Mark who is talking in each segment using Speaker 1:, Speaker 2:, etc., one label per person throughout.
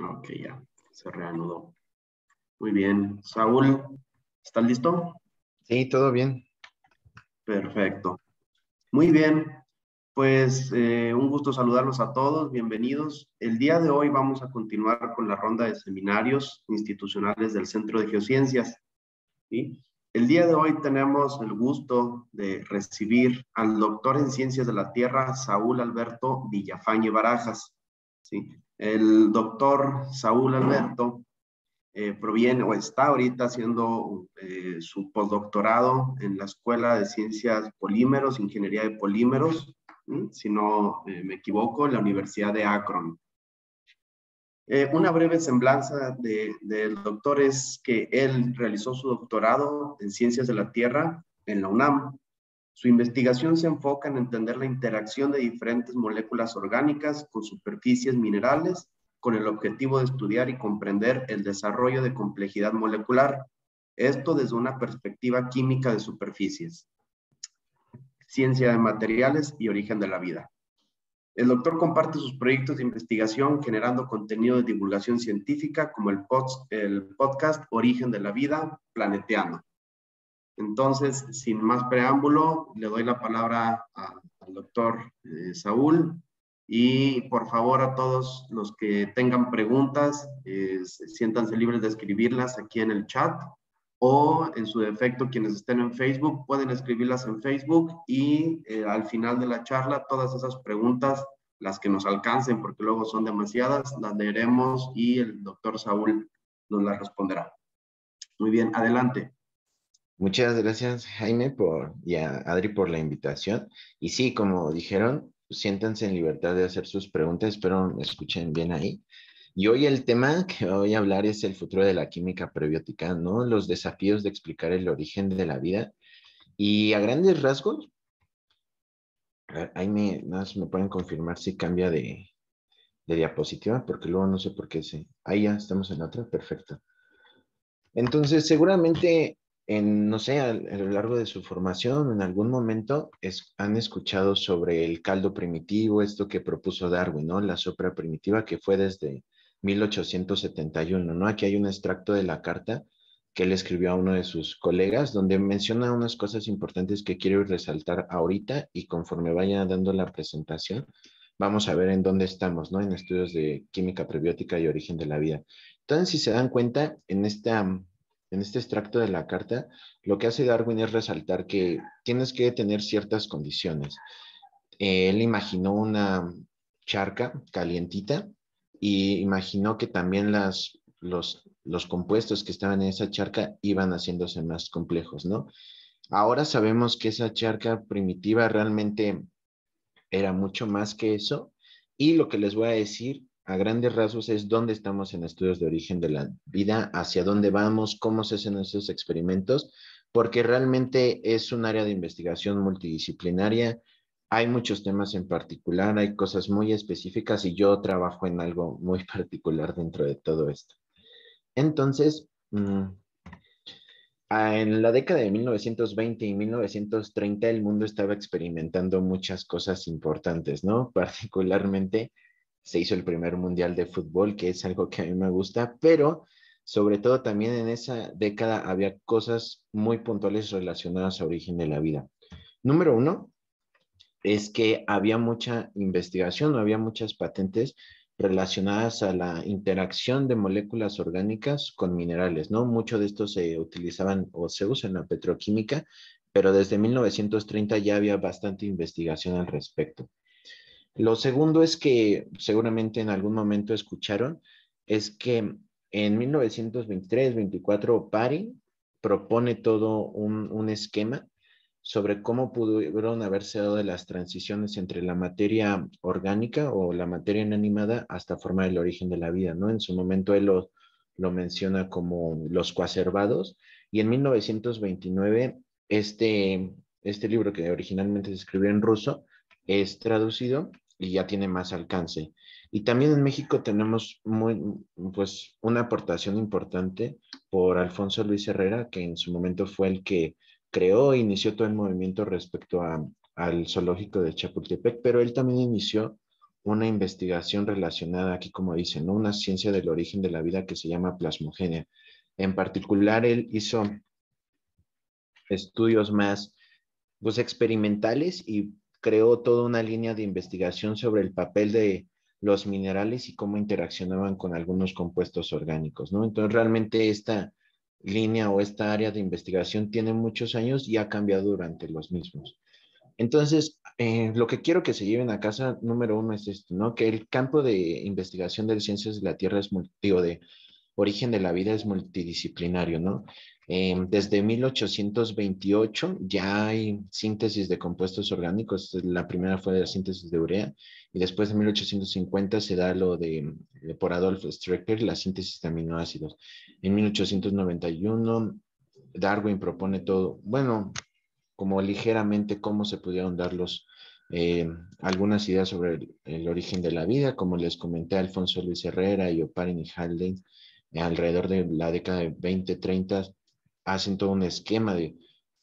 Speaker 1: Ok, ya, se reanudó. Muy bien. Saúl, ¿estás listo? Sí, todo bien. Perfecto. Muy bien, pues eh, un gusto saludarlos a todos, bienvenidos. El día de hoy vamos a continuar con la ronda de seminarios institucionales del Centro de Geociencias. ¿sí? El día de hoy tenemos el gusto de recibir al doctor en Ciencias de la Tierra, Saúl Alberto Villafañe Barajas. ¿sí? El doctor Saúl Alberto eh, proviene o está ahorita haciendo eh, su postdoctorado en la Escuela de Ciencias Polímeros, Ingeniería de Polímeros, si no eh, me equivoco, en la Universidad de Akron. una breve semblanza del doctor es que él realizó su doctorado en Ciencias de la Tierra en la UNAM, su investigación se enfoca en entender la interacción de diferentes moléculas orgánicas con superficies minerales con el objetivo de estudiar y comprender el desarrollo de complejidad molecular, esto desde una perspectiva química de superficies, ciencia de materiales y origen de la vida. El doctor comparte sus proyectos de investigación generando contenido de divulgación científica como el, podcast Origen de la Vida, Planeteando entonces, sin más preámbulo, le doy la palabra al doctor eh, Saúl y por favor a todos los que tengan preguntas, eh, siéntanse libres de escribirlas aquí en el chat o en su defecto quienes estén en Facebook pueden escribirlas en Facebook y eh, al final de la charla todas esas preguntas, las que nos alcancen porque luego son demasiadas, las leeremos y el doctor Saúl nos las responderá.
Speaker 2: Muy bien, adelante. Muchas gracias, Jaime, por, y a Adri por la invitación. Y sí, como dijeron, siéntanse en libertad de hacer sus preguntas, espero me escuchen bien ahí. Y hoy el tema que voy a hablar es el futuro de la química prebiótica, ¿no? Los desafíos de explicar el origen de la vida. Y a grandes rasgos, Jaime, me, me pueden confirmar si cambia de, de diapositiva, porque luego no sé por qué se... Ahí ya estamos en otra, perfecto. Entonces, seguramente no sé, a, lo largo de su formación, en algún momento han escuchado sobre el caldo primitivo, esto que propuso Darwin, ¿no? La sopra primitiva que fue desde 1871, ¿no? Aquí hay un extracto de la carta que él escribió a uno de sus colegas, donde menciona unas cosas importantes que quiero resaltar ahorita y conforme vaya dando la presentación, vamos a ver en dónde estamos, ¿no? En estudios de química prebiótica y origen de la vida. Entonces, si se dan cuenta, en esta en este extracto de la carta, lo que hace Darwin es resaltar que tienes que tener ciertas condiciones. Eh, él imaginó una charca calientita y imaginó que también las, los, los compuestos que estaban en esa charca iban haciéndose más complejos, ¿no? Ahora sabemos que esa charca primitiva realmente era mucho más que eso y lo que les voy a decir a grandes rasgos es dónde estamos en estudios de origen de la vida, hacia dónde vamos, cómo se hacen esos experimentos, porque realmente es un área de investigación multidisciplinaria. Hay muchos temas en particular, hay cosas muy específicas y yo trabajo en algo muy particular dentro de todo esto. Entonces, mm, en la década de 1920 y 1930 el mundo estaba experimentando muchas cosas importantes, ¿no? Particularmente se hizo el primer mundial de fútbol, que es algo que a mí me gusta, pero sobre todo también en esa década había cosas muy puntuales relacionadas a origen de la vida. Número uno es que había mucha investigación, había muchas patentes relacionadas a la interacción de moléculas orgánicas con minerales, ¿no? Mucho de estos se utilizaban o se usa en la petroquímica, pero desde 1930 ya había bastante investigación al respecto. Lo segundo es que seguramente en algún momento escucharon, es que en 1923-24 Pari propone todo un, un, esquema sobre cómo pudieron haberse dado las transiciones entre la materia orgánica o la materia inanimada hasta formar el origen de la vida, ¿no? En su momento él lo, lo menciona como los coacervados y en 1929 este, este libro que originalmente se escribió en ruso es traducido y ya tiene más alcance. Y también en México tenemos muy, pues, una aportación importante por Alfonso Luis Herrera, que en su momento fue el que creó e inició todo el movimiento respecto a, al zoológico de Chapultepec, pero él también inició una investigación relacionada aquí, como dicen, una ciencia del origen de la vida que se llama plasmogenia. En particular, él hizo estudios más pues, experimentales y creó toda una línea de investigación sobre el papel de los minerales y cómo interaccionaban con algunos compuestos orgánicos, ¿no? Entonces, realmente esta línea o esta área de investigación tiene muchos años y ha cambiado durante los mismos. Entonces, eh, lo que quiero que se lleven a casa, número uno, es esto, ¿no? Que el campo de investigación de las ciencias de la Tierra es, digo, de origen de la vida es multidisciplinario, ¿no? Em, desde 1828 ya hay síntesis de compuestos orgánicos. La primera fue la síntesis de urea y después de 1850 se da lo de, eh, por Adolf Strecker, la síntesis de aminoácidos. En 1891 Darwin propone todo, bueno, como ligeramente cómo se pudieron dar los, eh, algunas ideas sobre el, origen de la vida, como les comenté Alfonso Luis Herrera y Oparin y Haldane alrededor de la década de 20, 30, hacen todo un esquema de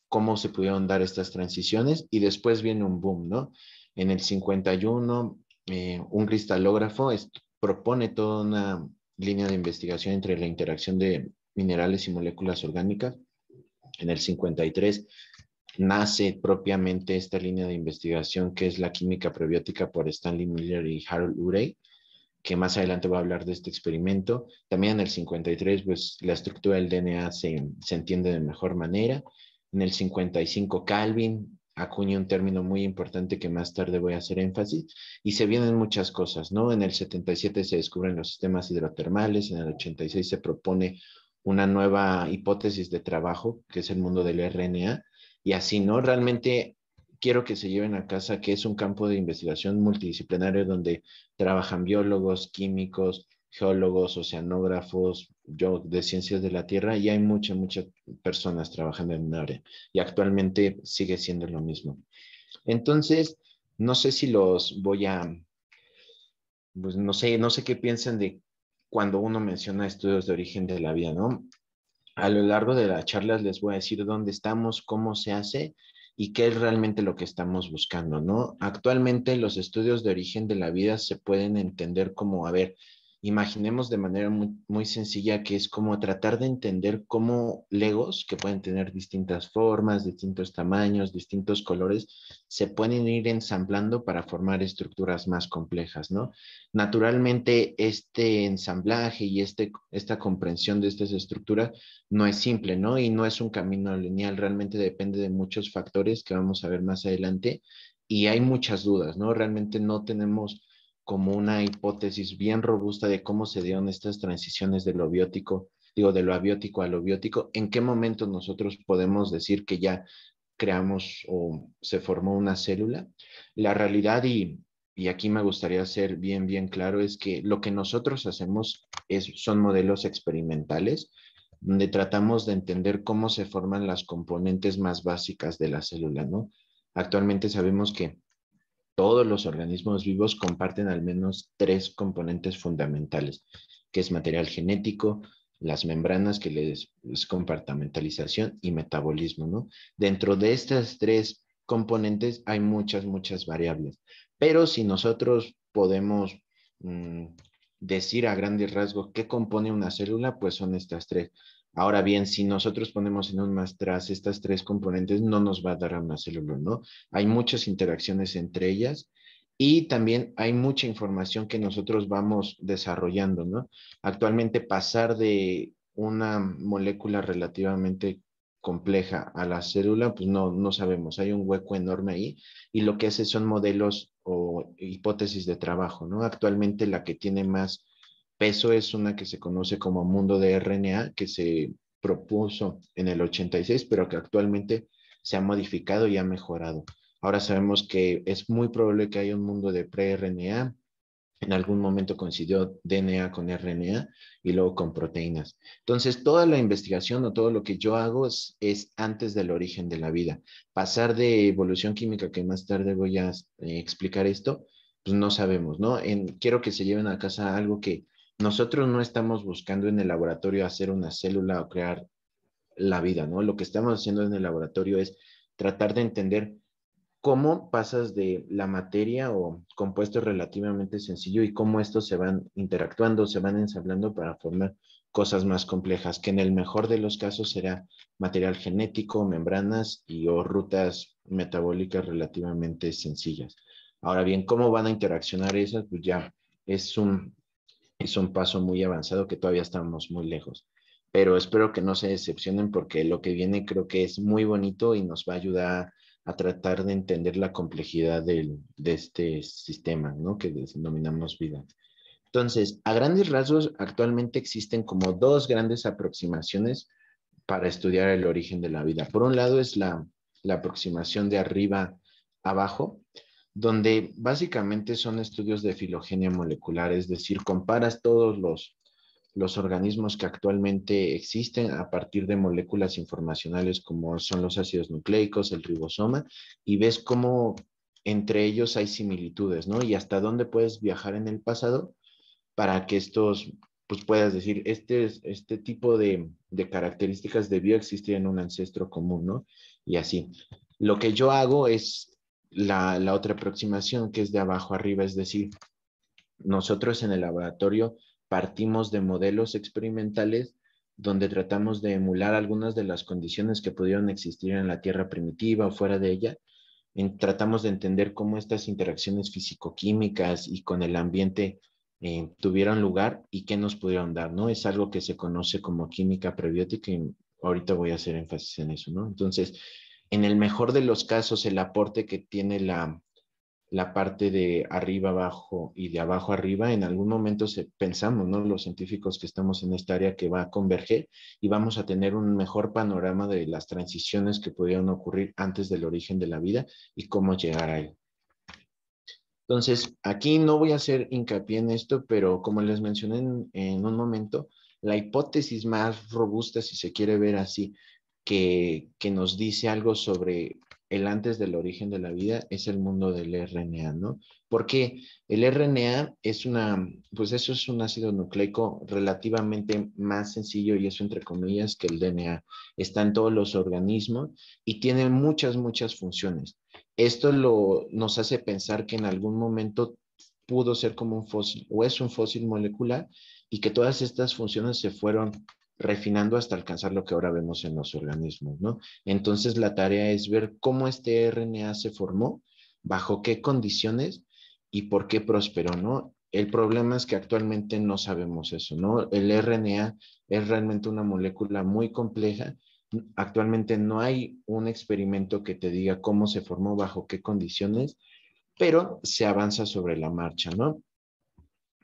Speaker 2: cómo se pudieron dar estas transiciones y después viene un boom, ¿no? En el 51, eh, un cristalógrafo propone toda una línea de investigación entre la interacción de minerales y moléculas orgánicas. En el 53 nace propiamente esta línea de investigación que es la química prebiótica por Stanley Miller y Harold Urey que más adelante va a hablar de este experimento. También en el 53, pues la estructura del DNA se, entiende de mejor manera. En el 55, Calvin acuña un término muy importante que más tarde voy a hacer énfasis, y se vienen muchas cosas, ¿no? En el 77 se descubren los sistemas hidrotermales, en el 86 se propone una nueva hipótesis de trabajo, que es el mundo del RNA, y así, ¿no? Realmente quiero que se lleven a casa que es un campo de investigación multidisciplinario donde trabajan biólogos, químicos, geólogos, oceanógrafos, yo de ciencias de la Tierra y hay muchas, muchas personas trabajando en un área y actualmente sigue siendo lo mismo. Entonces, no sé si los voy a, pues no sé, no sé qué piensan de cuando uno menciona estudios de origen de la vida, ¿no? A lo largo de las charlas les voy a decir dónde estamos, cómo se hace y qué es realmente lo que estamos buscando, ¿no? Actualmente los estudios de origen de la vida se pueden entender como, a ver, imaginemos de manera muy, sencilla que es como tratar de entender cómo legos que pueden tener distintas formas, distintos tamaños, distintos colores, se pueden ir ensamblando para formar estructuras más complejas, ¿no? Naturalmente, este ensamblaje y este, esta comprensión de estas estructuras no es simple, ¿no? Y no es un camino lineal, realmente depende de muchos factores que vamos a ver más adelante y hay muchas dudas, ¿no? Realmente no tenemos como una hipótesis bien robusta de cómo se dieron estas transiciones de lo biótico, digo, de lo abiótico a lo biótico, en qué momento nosotros podemos decir que ya creamos o se formó una célula. La realidad, y, y aquí me gustaría ser bien, bien claro, es que lo que nosotros hacemos es, son modelos experimentales, donde tratamos de entender cómo se forman las componentes más básicas de la célula, ¿no? Actualmente sabemos que todos los organismos vivos comparten al menos tres componentes fundamentales, que es material genético, las membranas que les es compartamentalización y metabolismo, Dentro de estas tres componentes hay muchas, muchas variables, pero si nosotros podemos mm, decir a grandes rasgos qué compone una célula, pues son estas tres. Ahora bien, si nosotros ponemos en un tras estas tres componentes, no nos va a dar a una célula, ¿no? Hay muchas interacciones entre ellas y también hay mucha información que nosotros vamos desarrollando, ¿no? Actualmente pasar de una molécula relativamente compleja a la célula, pues no, no sabemos, hay un hueco enorme ahí y lo que hace son modelos o hipótesis de trabajo, ¿no? Actualmente la que tiene más PESO es una que se conoce como mundo de RNA, que se propuso en el 86, pero que actualmente se ha modificado y ha mejorado. Ahora sabemos que es muy probable que haya un mundo de pre-RNA, en algún momento coincidió DNA con RNA y luego con proteínas. Entonces, toda la investigación o todo lo que yo hago es, antes del origen de la vida. Pasar de evolución química, que más tarde voy a eh, explicar esto, pues no sabemos, ¿no? En, quiero que se lleven a casa algo que nosotros no estamos buscando en el laboratorio hacer una célula o crear la vida, ¿no? Lo que estamos haciendo en el laboratorio es tratar de entender cómo pasas de la materia o compuesto relativamente sencillo y cómo estos se van interactuando, se van ensamblando para formar cosas más complejas, que en el mejor de los casos será material genético, membranas y o rutas metabólicas relativamente sencillas. Ahora bien, ¿cómo van a interaccionar esas? Pues ya es un es un paso muy avanzado que todavía estamos muy lejos. Pero espero que no se decepcionen porque lo que viene creo que es muy bonito y nos va a ayudar a tratar de entender la complejidad de este sistema, ¿no? Que denominamos vida. Entonces, a grandes rasgos, actualmente existen como dos grandes aproximaciones para estudiar el origen de la vida. Por un lado es la, la aproximación de arriba abajo, donde básicamente son estudios de filogenia molecular, es decir, comparas todos los, organismos que actualmente existen a partir de moléculas informacionales como son los ácidos nucleicos, el ribosoma, y ves cómo entre ellos hay similitudes, ¿no? Y hasta dónde puedes viajar en el pasado para que estos, pues puedas decir, este, este tipo de, de características debió existir en un ancestro común, ¿no? Y así. Lo que yo hago es la, otra aproximación que es de abajo arriba, es decir, nosotros en el laboratorio partimos de modelos experimentales donde tratamos de emular algunas de las condiciones que pudieron existir en la Tierra primitiva o fuera de ella. tratamos de entender cómo estas interacciones fisicoquímicas y con el ambiente eh, tuvieron lugar y qué nos pudieron dar, ¿no? Es algo que se conoce como química prebiótica y ahorita voy a hacer énfasis en eso, ¿no? Entonces, en el mejor de los casos, el aporte que tiene la, parte de arriba abajo y de abajo arriba, en algún momento pensamos, ¿no? Los científicos que estamos en esta área que va a converger y vamos a tener un mejor panorama de las transiciones que pudieron ocurrir antes del origen de la vida y cómo llegar a él. Entonces, aquí no voy a hacer hincapié en esto, pero como les mencioné en un momento, la hipótesis más robusta, si se quiere ver así, que, nos dice algo sobre el antes del origen de la vida es el mundo del RNA, ¿no? Porque el RNA es una, pues eso es un ácido nucleico relativamente más sencillo y eso entre comillas que el DNA. Está en todos los organismos y tiene muchas, muchas funciones. Esto lo, nos hace pensar que en algún momento pudo ser como un fósil o es un fósil molecular y que todas estas funciones se fueron refinando hasta alcanzar lo que ahora vemos en los organismos, ¿no? Entonces la tarea es ver cómo este RNA se formó, bajo qué condiciones y por qué prosperó, ¿no? El problema es que actualmente no sabemos eso, ¿no? El RNA es realmente una molécula muy compleja. Actualmente no hay un experimento que te diga cómo se formó, bajo qué condiciones, pero se avanza sobre la marcha, ¿no?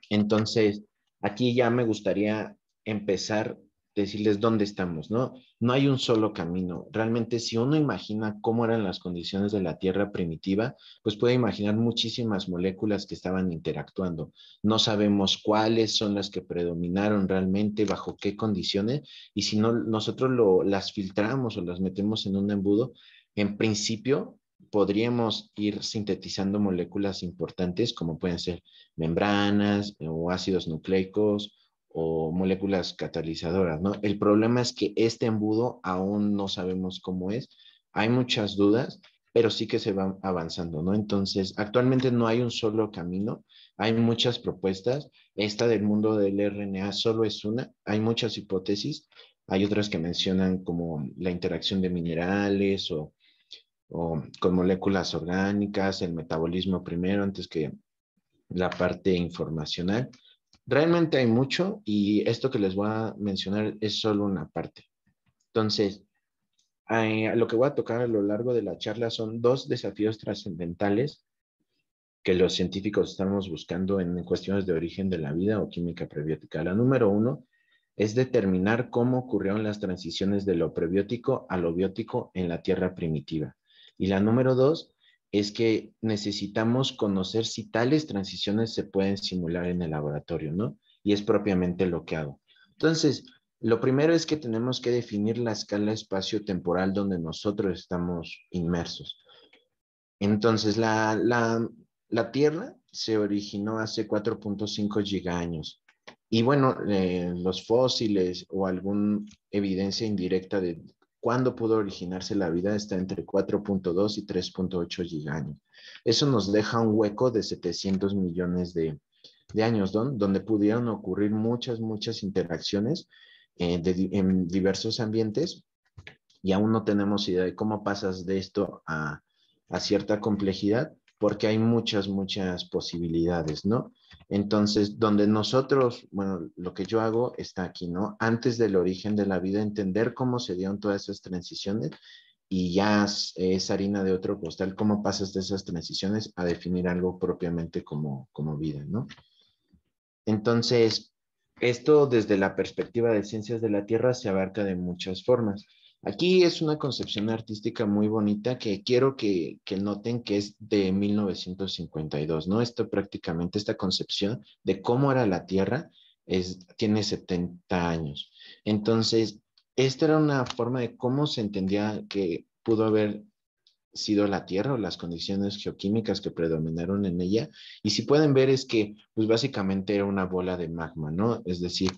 Speaker 2: Entonces, aquí ya me gustaría empezar decirles dónde estamos, ¿no? No hay un solo camino. Realmente, si uno imagina cómo eran las condiciones de la Tierra primitiva, pues puede imaginar muchísimas moléculas que estaban interactuando. No sabemos cuáles son las que predominaron realmente, bajo qué condiciones, y si no, nosotros lo, las filtramos o las metemos en un embudo, en principio podríamos ir sintetizando moléculas importantes como pueden ser membranas o ácidos nucleicos o moléculas catalizadoras, ¿no? El problema es que este embudo aún no sabemos cómo es, hay muchas dudas, pero sí que se va avanzando, ¿no? Entonces, actualmente no hay un solo camino, hay muchas propuestas, esta del mundo del RNA solo es una, hay muchas hipótesis, hay otras que mencionan como la interacción de minerales o con moléculas orgánicas, el metabolismo primero antes que la parte informacional. Realmente hay mucho y esto que les voy a mencionar es solo una parte. Entonces, lo que voy a tocar a lo largo de la charla son dos desafíos trascendentales que los científicos estamos buscando en cuestiones de origen de la vida o química prebiótica. La número uno es determinar cómo ocurrieron las transiciones de lo prebiótico a lo biótico en la Tierra primitiva. Y la número dos es que necesitamos conocer si tales transiciones se pueden simular en el laboratorio, ¿no? Y es propiamente lo que hago. Entonces, lo primero es que tenemos que definir la escala espacio-temporal donde nosotros estamos inmersos. Entonces, la, Tierra se originó hace 4.5 giga años. Y bueno, eh, los fósiles o alguna evidencia indirecta de cuándo pudo originarse la vida está entre 4.2 y 3.8 gigaños. Eso nos deja un hueco de 700 millones de, años, donde pudieron ocurrir muchas, muchas interacciones eh, en diversos ambientes y aún no tenemos idea de cómo pasas de esto a, a cierta complejidad porque hay muchas, muchas posibilidades, ¿no? Entonces, donde nosotros, bueno, lo que yo hago está aquí, ¿no? Antes del origen de la vida, entender cómo se dieron todas esas transiciones y ya es, harina de otro costal, cómo pasas de esas transiciones a definir algo propiamente como, como vida, ¿no? Entonces, esto desde la perspectiva de ciencias de la Tierra se abarca de muchas formas. Aquí es una concepción artística muy bonita que quiero que, noten que es de 1952, ¿no? Esto prácticamente, esta concepción de cómo era la Tierra es, tiene 70 años. Entonces, esta era una forma de cómo se entendía que pudo haber sido la Tierra o las condiciones geoquímicas que predominaron en ella. Y si pueden ver es que, pues básicamente era una bola de magma, ¿no? Es decir,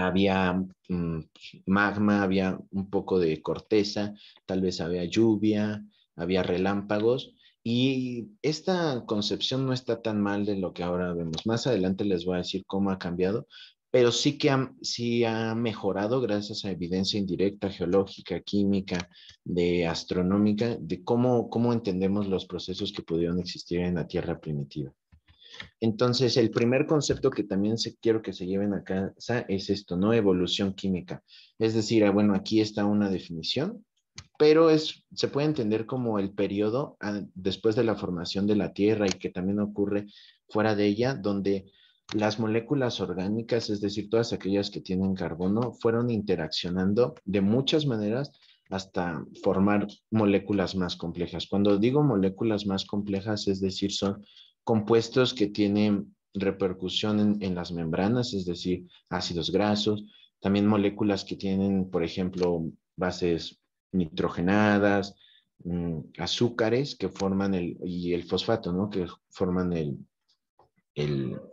Speaker 2: había mm, magma, había un poco de corteza, tal vez había lluvia, había relámpagos. Y esta concepción no está tan mal de lo que ahora vemos. Más adelante les voy a decir cómo ha cambiado, pero sí que ha, ha mejorado gracias a evidencia indirecta, geológica, química, de astronómica, de cómo, cómo entendemos los procesos que pudieron existir en la Tierra primitiva. Entonces, el primer concepto que también se, quiero que se lleven a casa es esto, ¿no? Evolución química. Es decir, ah, bueno, aquí está una definición, pero es, se puede entender como el periodo ah, después de la formación de la Tierra y que también ocurre fuera de ella, donde las moléculas orgánicas, es decir, todas aquellas que tienen carbono, fueron interaccionando de muchas maneras hasta formar moléculas más complejas. Cuando digo moléculas más complejas, es decir, son compuestos que tienen repercusión en, las membranas, es decir, ácidos grasos, también moléculas que tienen, por ejemplo, bases nitrogenadas, mm, azúcares que forman el, y el fosfato, ¿no? Que forman el,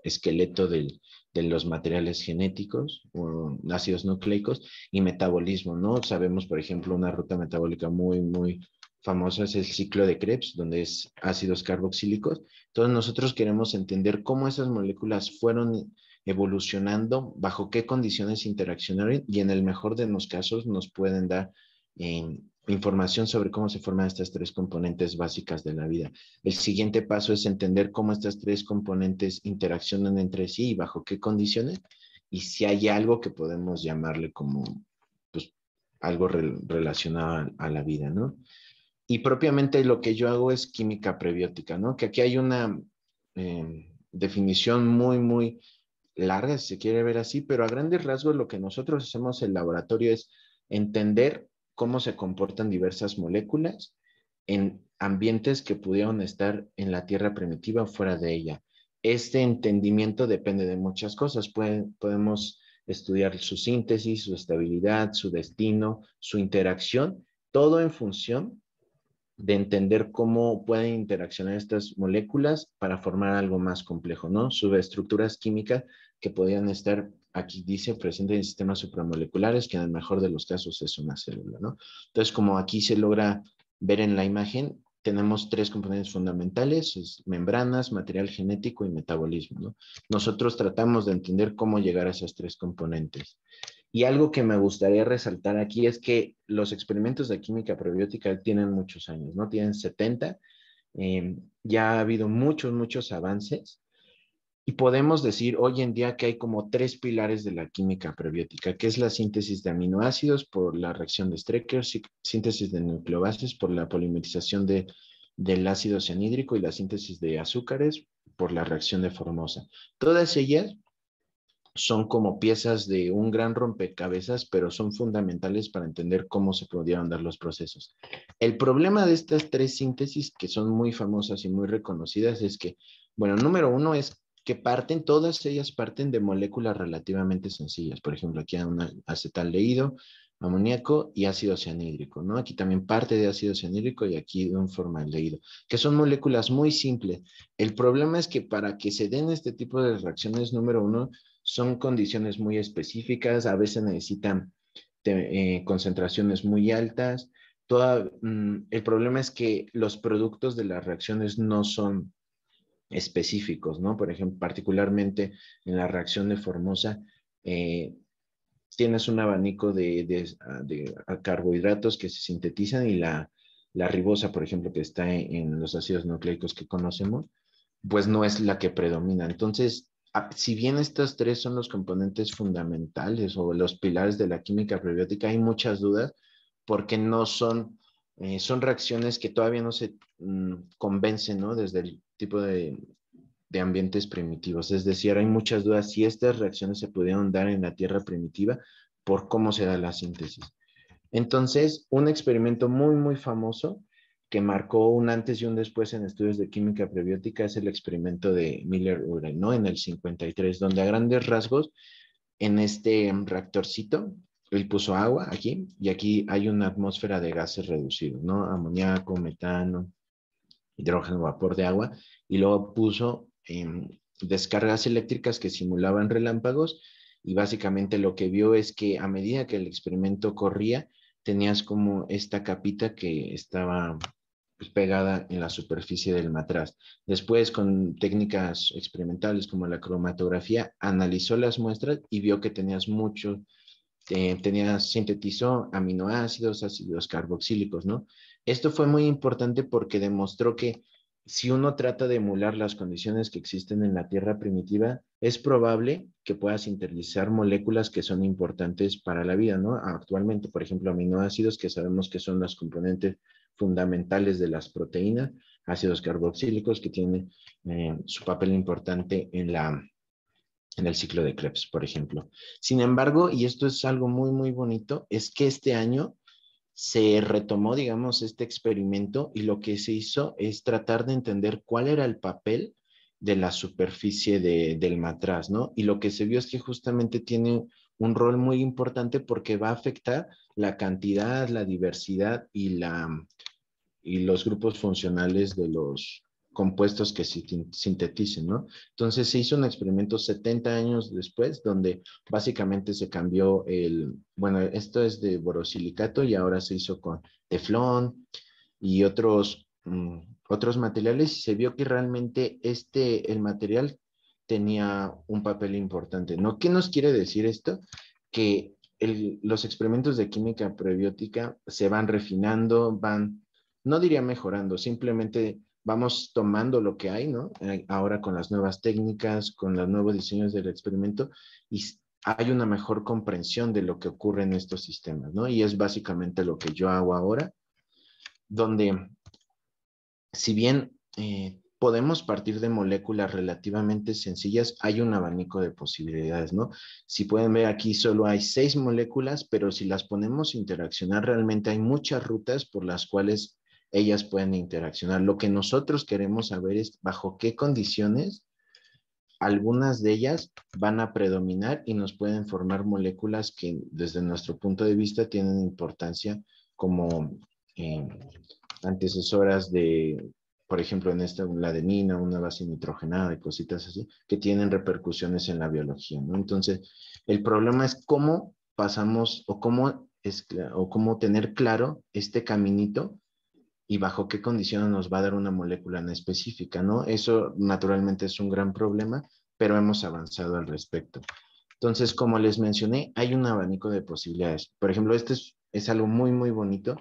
Speaker 2: esqueleto de los materiales genéticos, o ácidos nucleicos y metabolismo, ¿no? Sabemos, por ejemplo, una ruta metabólica muy, muy famoso es el ciclo de Krebs, donde es ácidos carboxílicos. Entonces nosotros queremos entender cómo esas moléculas fueron evolucionando, bajo qué condiciones interaccionaron y en el mejor de los casos nos pueden dar em, información sobre cómo se forman estas tres componentes básicas de la vida. El siguiente paso es entender cómo estas tres componentes interaccionan entre sí y bajo qué condiciones y si hay algo que podemos llamarle como pues, algo relacionado a, la vida, ¿no? Y propiamente lo que yo hago es química prebiótica, ¿no? Que aquí hay una eh, definición muy, muy larga, si se quiere ver así, pero a grandes rasgos lo que nosotros hacemos en el laboratorio es entender cómo se comportan diversas moléculas en ambientes que pudieron estar en la Tierra primitiva o fuera de ella. Este entendimiento depende de muchas cosas. podemos estudiar su síntesis, su estabilidad, su destino, su interacción, todo en función de entender cómo pueden interaccionar estas moléculas para formar algo más complejo, ¿no? Subestructuras químicas que podrían estar, aquí dice, presentes en sistemas supramoleculares, que en el mejor de los casos es una célula, ¿no? Entonces, como aquí se logra ver en la imagen, tenemos tres componentes fundamentales, es membranas, material genético y metabolismo. ¿no? Nosotros tratamos de entender cómo llegar a esas tres componentes. Y algo que me gustaría resaltar aquí es que los experimentos de química prebiótica tienen muchos años, ¿no? Tienen 70. Em, ya ha habido muchos, muchos avances. Y podemos decir hoy en día que hay como tres pilares de la química prebiótica, que es la síntesis de aminoácidos por la reacción de Strecker, síntesis de nucleobases por la polimerización del ácido cianhídrico y la síntesis de azúcares por la reacción de Formosa. Todas ellas son como piezas de un gran rompecabezas, pero son fundamentales para entender cómo se pudieron dar los procesos. El problema de estas tres síntesis, que son muy famosas y muy reconocidas, es que, bueno, número uno es que parten, todas ellas parten de moléculas relativamente sencillas. Por ejemplo, aquí hay un acetaldehído, amoníaco y ácido cianhídrico, ¿no? Aquí también parte de ácido cianhídrico y aquí de un formaldehído, que son moléculas muy simples. El problema es que para que se den este tipo de reacciones, número uno, son condiciones muy específicas, a veces necesitan eh, concentraciones muy altas. Toda, mm, el problema es que los productos de las reacciones no son específicos, ¿no? Por ejemplo, particularmente en la reacción de Formosa, eh, tienes un abanico de, de, carbohidratos que se sintetizan y la, ribosa, por ejemplo, que está en, los ácidos nucleicos que conocemos, pues no es la que predomina. Entonces, si bien estos tres son los componentes fundamentales o los pilares de la química prebiótica, hay muchas dudas porque no son, eh, son reacciones que todavía no se mm, convencen desde el tipo de, de, ambientes primitivos. Es decir, hay muchas dudas si estas reacciones se pudieron dar en la Tierra primitiva por cómo se da la síntesis. Entonces, un experimento muy, muy famoso que marcó un antes y un después en estudios de química prebiótica es el experimento de Miller-Urey, ¿no? En el 53, donde a grandes rasgos, en este reactorcito, él puso agua aquí, y aquí hay una atmósfera de gases reducidos, ¿no? Amoníaco, metano, hidrógeno, vapor de agua, y luego puso em, descargas eléctricas que simulaban relámpagos, y básicamente lo que vio es que a medida que el experimento corría, tenías como esta capita que estaba pues, pegada en la superficie del matraz. Después, con técnicas experimentales como la cromatografía, analizó las muestras y vio que tenías mucho, eh, sintetizó aminoácidos, ácidos carboxílicos, ¿no? Esto fue muy importante porque demostró que si uno trata de emular las condiciones que existen en la Tierra primitiva, es probable que pueda sintetizar moléculas que son importantes para la vida, ¿no? Actualmente, por ejemplo, aminoácidos, que sabemos que son las componentes fundamentales de las proteínas, ácidos carboxílicos, que tienen eh, su papel importante en, la, en el ciclo de Krebs, por ejemplo. Sin embargo, y esto es algo muy, muy bonito, es que este año se retomó, digamos, este experimento y lo que se hizo es tratar de entender cuál era el papel de la superficie del matraz, ¿no? Y lo que se vio es que justamente tiene un rol muy importante porque va a afectar la cantidad, la diversidad y, la, y los grupos funcionales de los compuestos que se sinteticen, ¿no? Entonces se hizo un experimento 70 años después donde básicamente se cambió el, bueno, esto es de borosilicato y ahora se hizo con teflón y otros mm, otros materiales y se vio que realmente este, el material tenía un papel importante. ¿no? ¿Qué nos quiere decir esto? Que los experimentos de química prebiótica se van refinando, van, no diría mejorando, simplemente vamos tomando lo que hay, ¿no? Eh, ahora con las nuevas técnicas, con los nuevos diseños del experimento, y hay una mejor comprensión de lo que ocurre en estos sistemas, ¿no? Y es básicamente lo que yo hago ahora, donde si bien eh, podemos partir de moléculas relativamente sencillas, hay un abanico de posibilidades, ¿no? Si pueden ver aquí solo hay seis moléculas, pero si las ponemos a interaccionar, realmente hay muchas rutas por las cuales ellas pueden interaccionar. Lo que nosotros queremos saber es bajo qué condiciones algunas de ellas van a predominar y nos pueden formar moléculas que desde nuestro punto de vista tienen importancia como eh, antecesoras de, por ejemplo, en esta, la adenina, una base nitrogenada y cositas así, que tienen repercusiones en la biología, ¿no? Entonces, el problema es cómo pasamos o cómo, es, o cómo tener claro este caminito y bajo qué condiciones nos va a dar una molécula en específica, ¿no? Eso naturalmente es un gran problema, pero hemos avanzado al respecto. Entonces, como les mencioné, hay un abanico de posibilidades. Por ejemplo, este es, es algo muy, muy bonito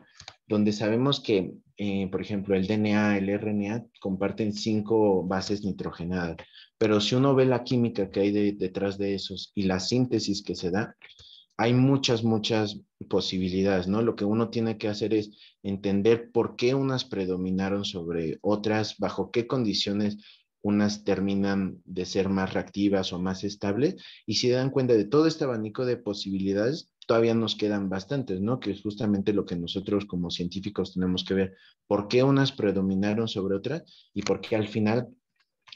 Speaker 2: donde sabemos que, eh, por ejemplo, el DNA, el RNA comparten cinco bases nitrogenadas, pero si uno ve la química que hay detrás de esos y la síntesis que se da, hay muchas, muchas posibilidades, ¿no? Lo que uno tiene que hacer es entender por qué unas predominaron sobre otras, bajo qué condiciones unas terminan de ser más reactivas o más estables, y si dan cuenta de todo este abanico de posibilidades, todavía nos quedan bastantes, ¿no? Que es justamente lo que nosotros como científicos tenemos que ver. ¿Por qué unas predominaron sobre otras y por qué al final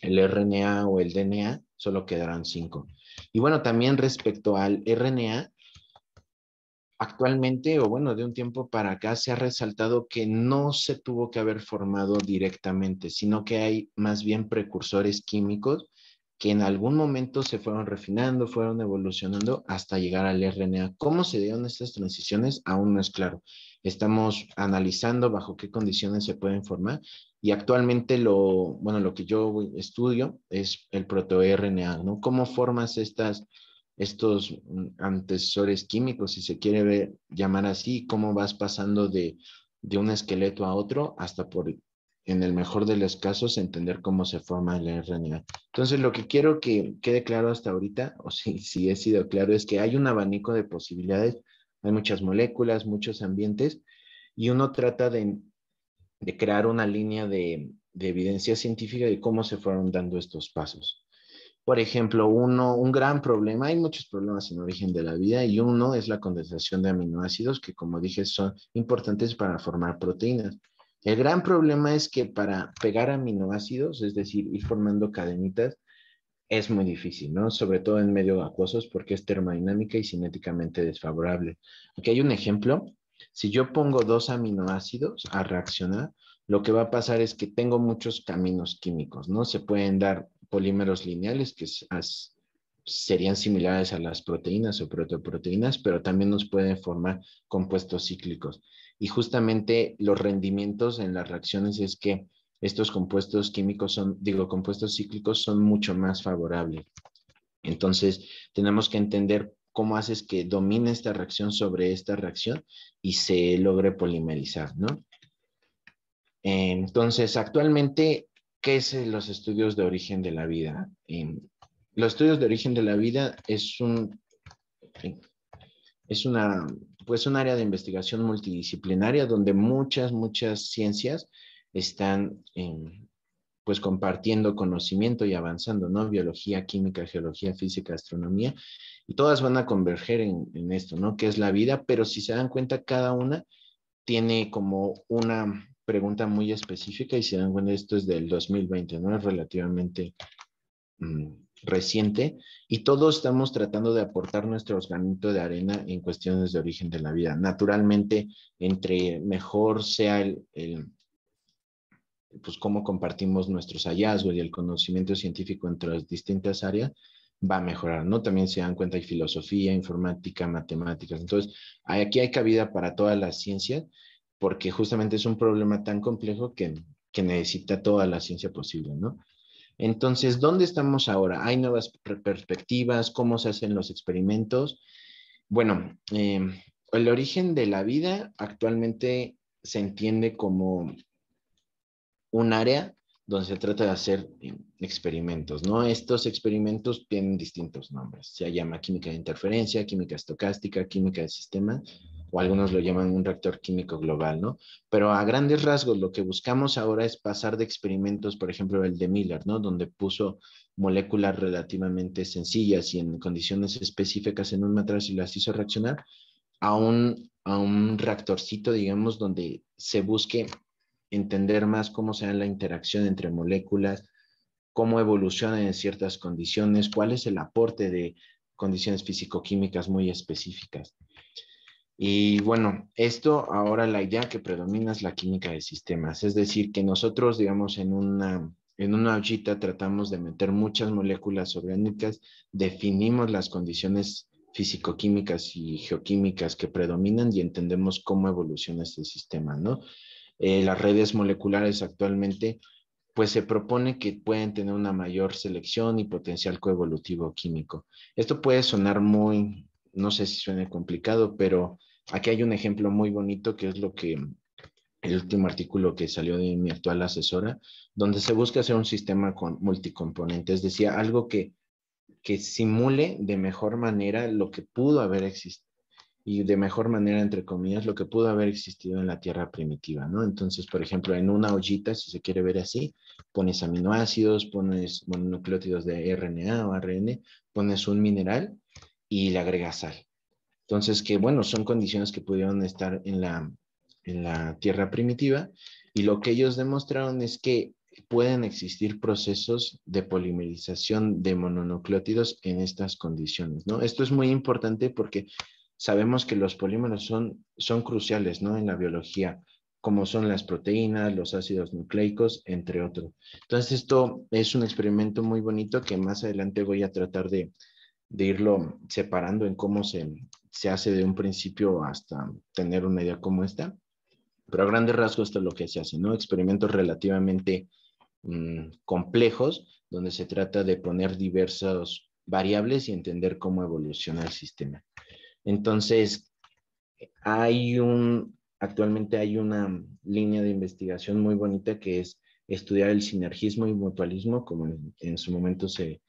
Speaker 2: el RNA o el DNA solo quedarán cinco? Y bueno, también respecto al RNA, actualmente o bueno, de un tiempo para acá se ha resaltado que no se tuvo que haber formado directamente, sino que hay más bien precursores químicos que en algún momento se fueron refinando, fueron evolucionando hasta llegar al RNA. ¿Cómo se dieron estas transiciones? Aún no es claro. Estamos analizando bajo qué condiciones se pueden formar y actualmente lo, bueno, lo que yo estudio es el proto-RNA, ¿no? ¿Cómo formas estas, estos mm, antecesores químicos, si se quiere llamar así, cómo vas pasando de, de un esqueleto a otro hasta por en el mejor de los casos, entender cómo se forma la RNA. Entonces, lo que quiero que quede claro hasta ahorita, o si, si he sido claro, es que hay un abanico de posibilidades, hay muchas moléculas, muchos ambientes, y uno trata de, crear una línea de, evidencia científica de cómo se fueron dando estos pasos. Por ejemplo, uno, un gran problema, hay muchos problemas en origen de la vida, y uno es la condensación de aminoácidos, que como dije, son importantes para formar proteínas. El gran problema es que para pegar aminoácidos, es decir, ir formando cadenitas, es muy difícil, ¿no? Sobre todo en medio acuosos porque es termodinámica y cinéticamente desfavorable. Aquí hay un ejemplo. Si yo pongo dos aminoácidos a reaccionar, lo que va a pasar es que tengo muchos caminos químicos, ¿no? Se pueden dar polímeros lineales, que es serían similares a las proteínas o protoproteínas, pero también nos pueden formar compuestos cíclicos. Y justamente los rendimientos en las reacciones es que estos compuestos químicos son, digo, compuestos cíclicos son mucho más favorables. Entonces, tenemos que entender cómo haces que domine esta reacción sobre esta reacción y se logre polimerizar, ¿no? Entonces, actualmente, ¿qué es los estudios de origen de la vida? los estudios de origen de la vida es un es una pues un área de investigación multidisciplinaria donde muchas muchas ciencias están em, pues compartiendo conocimiento y avanzando, ¿no? Biología, química, geología, física, astronomía, y todas van a converger en, esto, ¿no? Que es la vida, pero si se dan cuenta, cada una tiene como una pregunta muy específica y se dan cuenta, esto es del 2020, ¿no? Es relativamente mm, reciente y todos estamos tratando de aportar nuestro granito de arena en cuestiones de origen de la vida. Naturalmente, entre mejor sea el, pues cómo compartimos nuestros hallazgos y el conocimiento científico entre las distintas áreas, va a mejorar, ¿no? También se dan cuenta hay filosofía, informática, matemáticas. Entonces, aquí hay cabida para toda la ciencia porque justamente es un problema tan complejo que, que necesita toda la ciencia posible, ¿no? Entonces, ¿dónde estamos ahora? ¿Hay nuevas perspectivas? ¿Cómo se hacen los experimentos? Bueno, em, el origen de la vida actualmente se entiende como un área donde se trata de hacer em, experimentos, ¿no? Estos experimentos tienen distintos nombres. Se llama química de interferencia, química estocástica, química de sistemas o algunos lo llaman un reactor químico global, ¿no? Pero a grandes rasgos lo que buscamos ahora es pasar de experimentos, por ejemplo, el de Miller, ¿no? Donde puso moléculas relativamente sencillas y en condiciones específicas en un matraz y las hizo reaccionar, a un, reactorcito, digamos, donde se busque entender más cómo se da la interacción entre moléculas, cómo evolucionan en ciertas condiciones, cuál es el aporte de condiciones físico muy específicas. Y bueno, esto ahora la idea que predomina es la química de sistemas, es decir, que nosotros, digamos, en una, en una tratamos de meter muchas moléculas orgánicas, definimos las condiciones físico-químicas y geoquímicas que predominan y entendemos cómo evoluciona este sistema, ¿no? Eh, las redes moleculares actualmente, pues se propone que pueden tener una mayor selección y potencial coevolutivo químico. Esto puede sonar muy, no sé si suene complicado, pero aquí hay un ejemplo muy bonito que es lo que el último artículo que salió de mi actual asesora, donde se busca hacer un sistema con multicomponentes, decía algo que, que simule de mejor manera lo que pudo haber existido y de mejor manera, entre comillas, lo que pudo haber existido en la Tierra primitiva, ¿no? Entonces, por ejemplo, en una ollita, si se quiere ver así, pones aminoácidos, pones mononucleótidos de RNA o ARN, pones un mineral y le agregas sal. Entonces, que bueno, son condiciones que pudieron estar en la, la tierra primitiva y lo que ellos demostraron es que pueden existir procesos de polimerización de mononucleótidos en estas condiciones, ¿no? Esto es muy importante porque sabemos que los polímeros son, son cruciales, ¿no? En la biología, como son las proteínas, los ácidos nucleicos, entre otros. Entonces, esto es un experimento muy bonito que más adelante voy a tratar de irlo separando en cómo se, se hace de un principio hasta tener una idea como esta. Pero a grandes rasgos esto es lo que se hace, ¿no? Experimentos relativamente mm, complejos, donde se trata de poner diversas variables y entender cómo evoluciona el sistema. Entonces, hay un, actualmente hay una línea de investigación muy bonita que es estudiar el sinergismo y mutualismo, como en su momento se,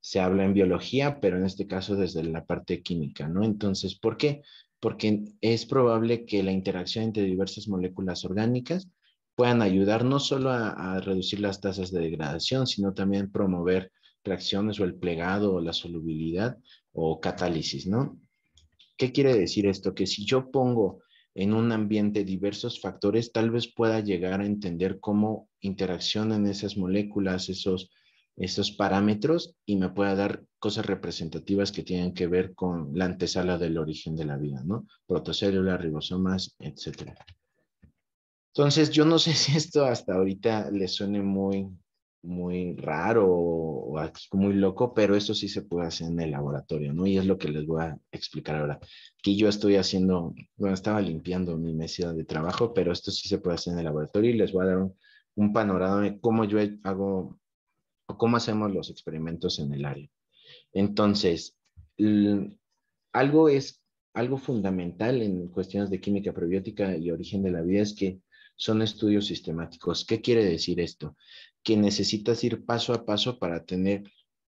Speaker 2: se habla en biología, pero en este caso desde la parte química, ¿no? Entonces, ¿por qué? Porque es probable que la interacción entre diversas moléculas orgánicas puedan ayudar no solo a, reducir las tasas de degradación, sino también promover reacciones o el plegado o la solubilidad o catálisis, ¿no? ¿Qué quiere decir esto? Que si yo pongo en un ambiente diversos factores, tal vez pueda llegar a entender cómo interaccionan esas moléculas, esos estos parámetros y me pueda dar cosas representativas que tienen que ver con la antesala del origen de la vida, ¿no? Protocélulas, ribosomas, etcétera. Entonces, yo no sé si esto hasta ahorita le suene muy, muy raro o muy loco, pero esto sí se puede hacer en el laboratorio, ¿no? Y es lo que les voy a explicar ahora. Aquí yo estoy haciendo, bueno, estaba limpiando mi mesa de trabajo, pero esto sí se puede hacer en el laboratorio y les voy a dar un, un panorama de cómo yo hago cómo hacemos los experimentos en el área. Entonces, algo es algo fundamental en cuestiones de química probiótica y origen de la vida es que son estudios sistemáticos. ¿Qué quiere decir esto? Que necesitas ir paso a paso para tener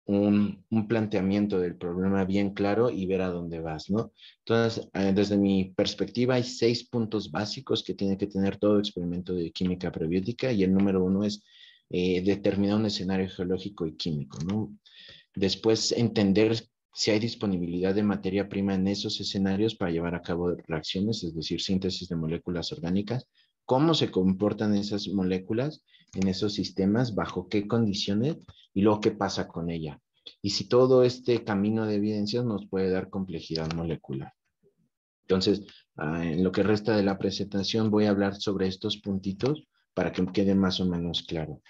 Speaker 2: un, planteamiento del problema bien claro y ver a dónde vas, ¿no? Entonces, eh, desde mi perspectiva, hay seis puntos básicos que tiene que tener todo experimento de química probiótica y el número uno es eh, determinar un escenario geológico y químico, Después, entender si hay disponibilidad de materia prima en esos escenarios para llevar a cabo reacciones, es decir, síntesis de moléculas orgánicas, cómo se comportan esas moléculas en esos sistemas, bajo qué condiciones y luego qué pasa con ella. Y si todo este camino de evidencias nos puede dar complejidad molecular. Entonces, ah, en lo que resta de la presentación voy a hablar sobre estos puntitos para que quede más o menos claro.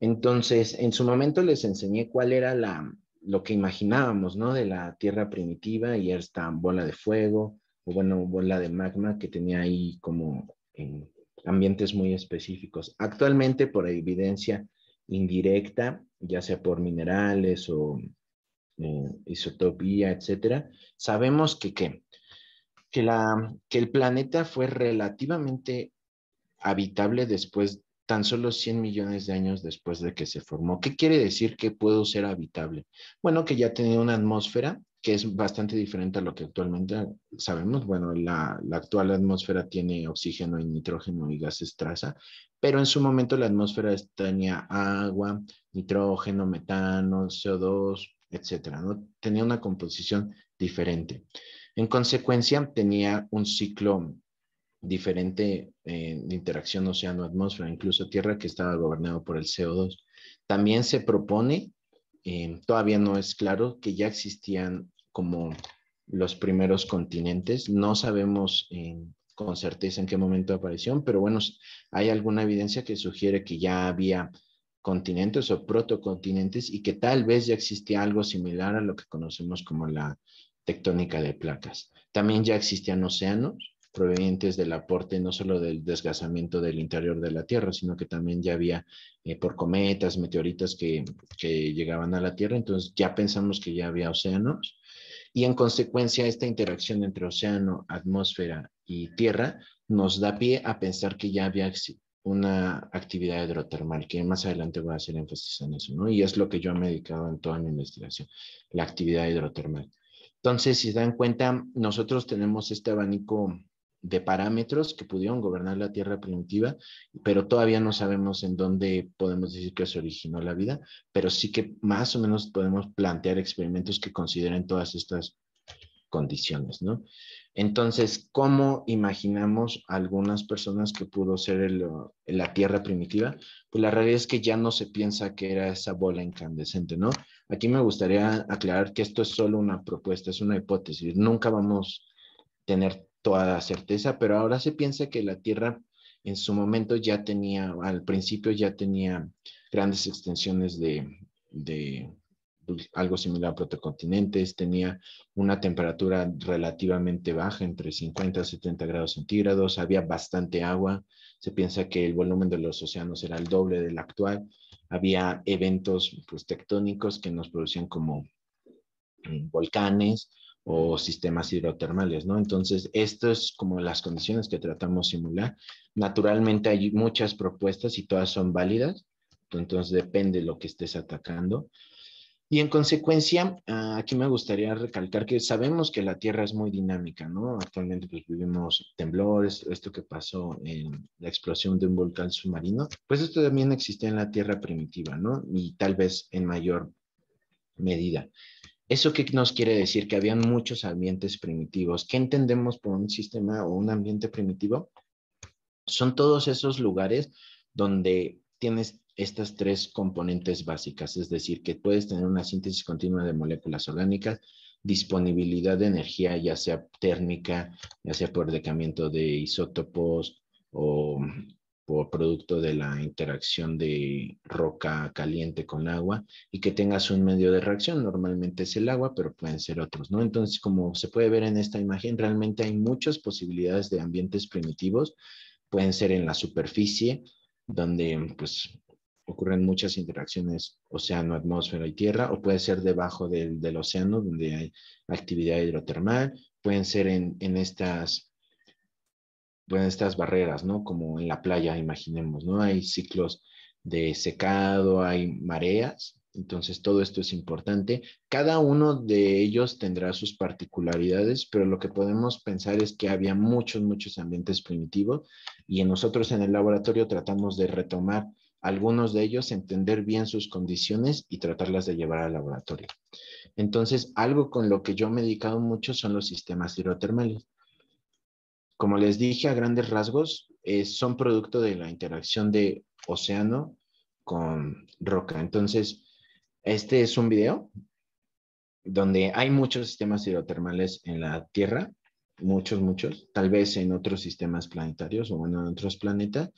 Speaker 2: Entonces, en su momento les enseñé cuál era la, lo que imaginábamos, ¿no? De la Tierra primitiva y esta bola de fuego, o bueno, bola de magma que tenía ahí como en ambientes muy específicos. Actualmente, por evidencia indirecta, ya sea por minerales o eh, isotopía, etcétera, sabemos que, ¿qué? que, la, que el planeta fue relativamente habitable después tan solo 100 millones de años después de que se formó. ¿Qué quiere decir que puedo ser habitable? Bueno, que ya tenía una atmósfera que es bastante diferente a lo que actualmente sabemos. Bueno, la, actual atmósfera tiene oxígeno y nitrógeno y gases traza, pero en su momento la atmósfera tenía agua, nitrógeno, metano, CO2, etcétera, ¿no? Tenía una composición diferente. En consecuencia, tenía un ciclo diferente eh, interacción océano-atmósfera, incluso Tierra, que estaba gobernado por el CO2. También se propone, eh, todavía no es claro, que ya existían como los primeros continentes. No sabemos eh, con certeza en qué momento aparecieron pero bueno, hay alguna evidencia que sugiere que ya había continentes o protocontinentes y que tal vez ya existía algo similar a lo que conocemos como la tectónica de placas. También ya existían océanos provenientes del aporte no solo del desgazamiento del interior de la Tierra, sino que también ya había eh, por cometas, meteoritas que, que, llegaban a la Tierra, entonces ya pensamos que ya había océanos y en consecuencia esta interacción entre océano, atmósfera y Tierra nos da pie a pensar que ya había una actividad hidrotermal, que más adelante voy a hacer énfasis en eso, ¿no? Y es lo que yo me he dedicado en toda mi investigación, la actividad hidrotermal. Entonces, si se dan cuenta, nosotros tenemos este abanico de parámetros que pudieron gobernar la Tierra primitiva, pero todavía no sabemos en dónde podemos decir que se originó la vida, pero sí que más o menos podemos plantear experimentos que consideren todas estas condiciones, ¿no? Entonces, ¿cómo imaginamos algunas personas que pudo ser la Tierra primitiva? Pues la realidad es que ya no se piensa que era esa bola incandescente, ¿no? Aquí me gustaría aclarar que esto es solo una propuesta, es una hipótesis. Nunca vamos a tener toda certeza, pero ahora se piensa que la Tierra en su momento ya tenía, al principio ya tenía grandes extensiones de, pues, algo similar a protocontinentes, tenía una temperatura relativamente baja, entre 50 y 70 grados centígrados, había bastante agua, se piensa que el volumen de los océanos era el doble del actual, había eventos pues, tectónicos que nos producían como mm, volcanes, o sistemas hidrotermales, ¿no? Entonces, esto es como las condiciones que tratamos de simular. Naturalmente hay muchas propuestas y todas son válidas, entonces depende de lo que estés atacando. Y en consecuencia, ah, aquí me gustaría recalcar que sabemos que la Tierra es muy dinámica, ¿no? Actualmente pues, vivimos temblores, esto que pasó en la explosión de un volcán submarino, pues esto también existía en la Tierra primitiva, ¿no? Y tal vez en mayor medida. ¿Eso qué nos quiere decir? Que habían muchos ambientes primitivos. ¿Qué entendemos por un sistema o un ambiente primitivo? Son todos esos lugares donde tienes estas tres componentes básicas, es decir, que puedes tener una síntesis continua de moléculas orgánicas, disponibilidad de energía, ya sea térmica, ya sea por decamiento de isótopos o o producto de la interacción de roca caliente con agua y que tengas un medio de reacción. Normalmente es el agua, pero pueden ser otros, ¿no? Entonces, como se puede ver en esta imagen, realmente hay muchas posibilidades de ambientes primitivos. Pueden ser en la superficie, donde pues ocurren muchas interacciones océano, atmósfera y tierra, o puede ser debajo del, del océano, donde hay actividad hidrotermal, pueden ser en, en estas bueno, estas barreras, ¿no? Como en la playa, imaginemos, ¿no? Hay ciclos de secado, hay mareas, entonces todo esto es importante. Cada uno de ellos tendrá sus particularidades, pero lo que podemos pensar es que había muchos, muchos ambientes primitivos y nosotros en el laboratorio tratamos de retomar algunos de ellos, entender bien sus condiciones y tratarlas de llevar al laboratorio. Entonces, algo con lo que yo me he dedicado mucho son los sistemas hidrotermales como les dije a grandes rasgos, eh, son producto de la interacción de océano con roca. Entonces, este es un video donde hay muchos sistemas hidrotermales en la Tierra, muchos, muchos, tal vez en otros sistemas planetarios o en otros planetas.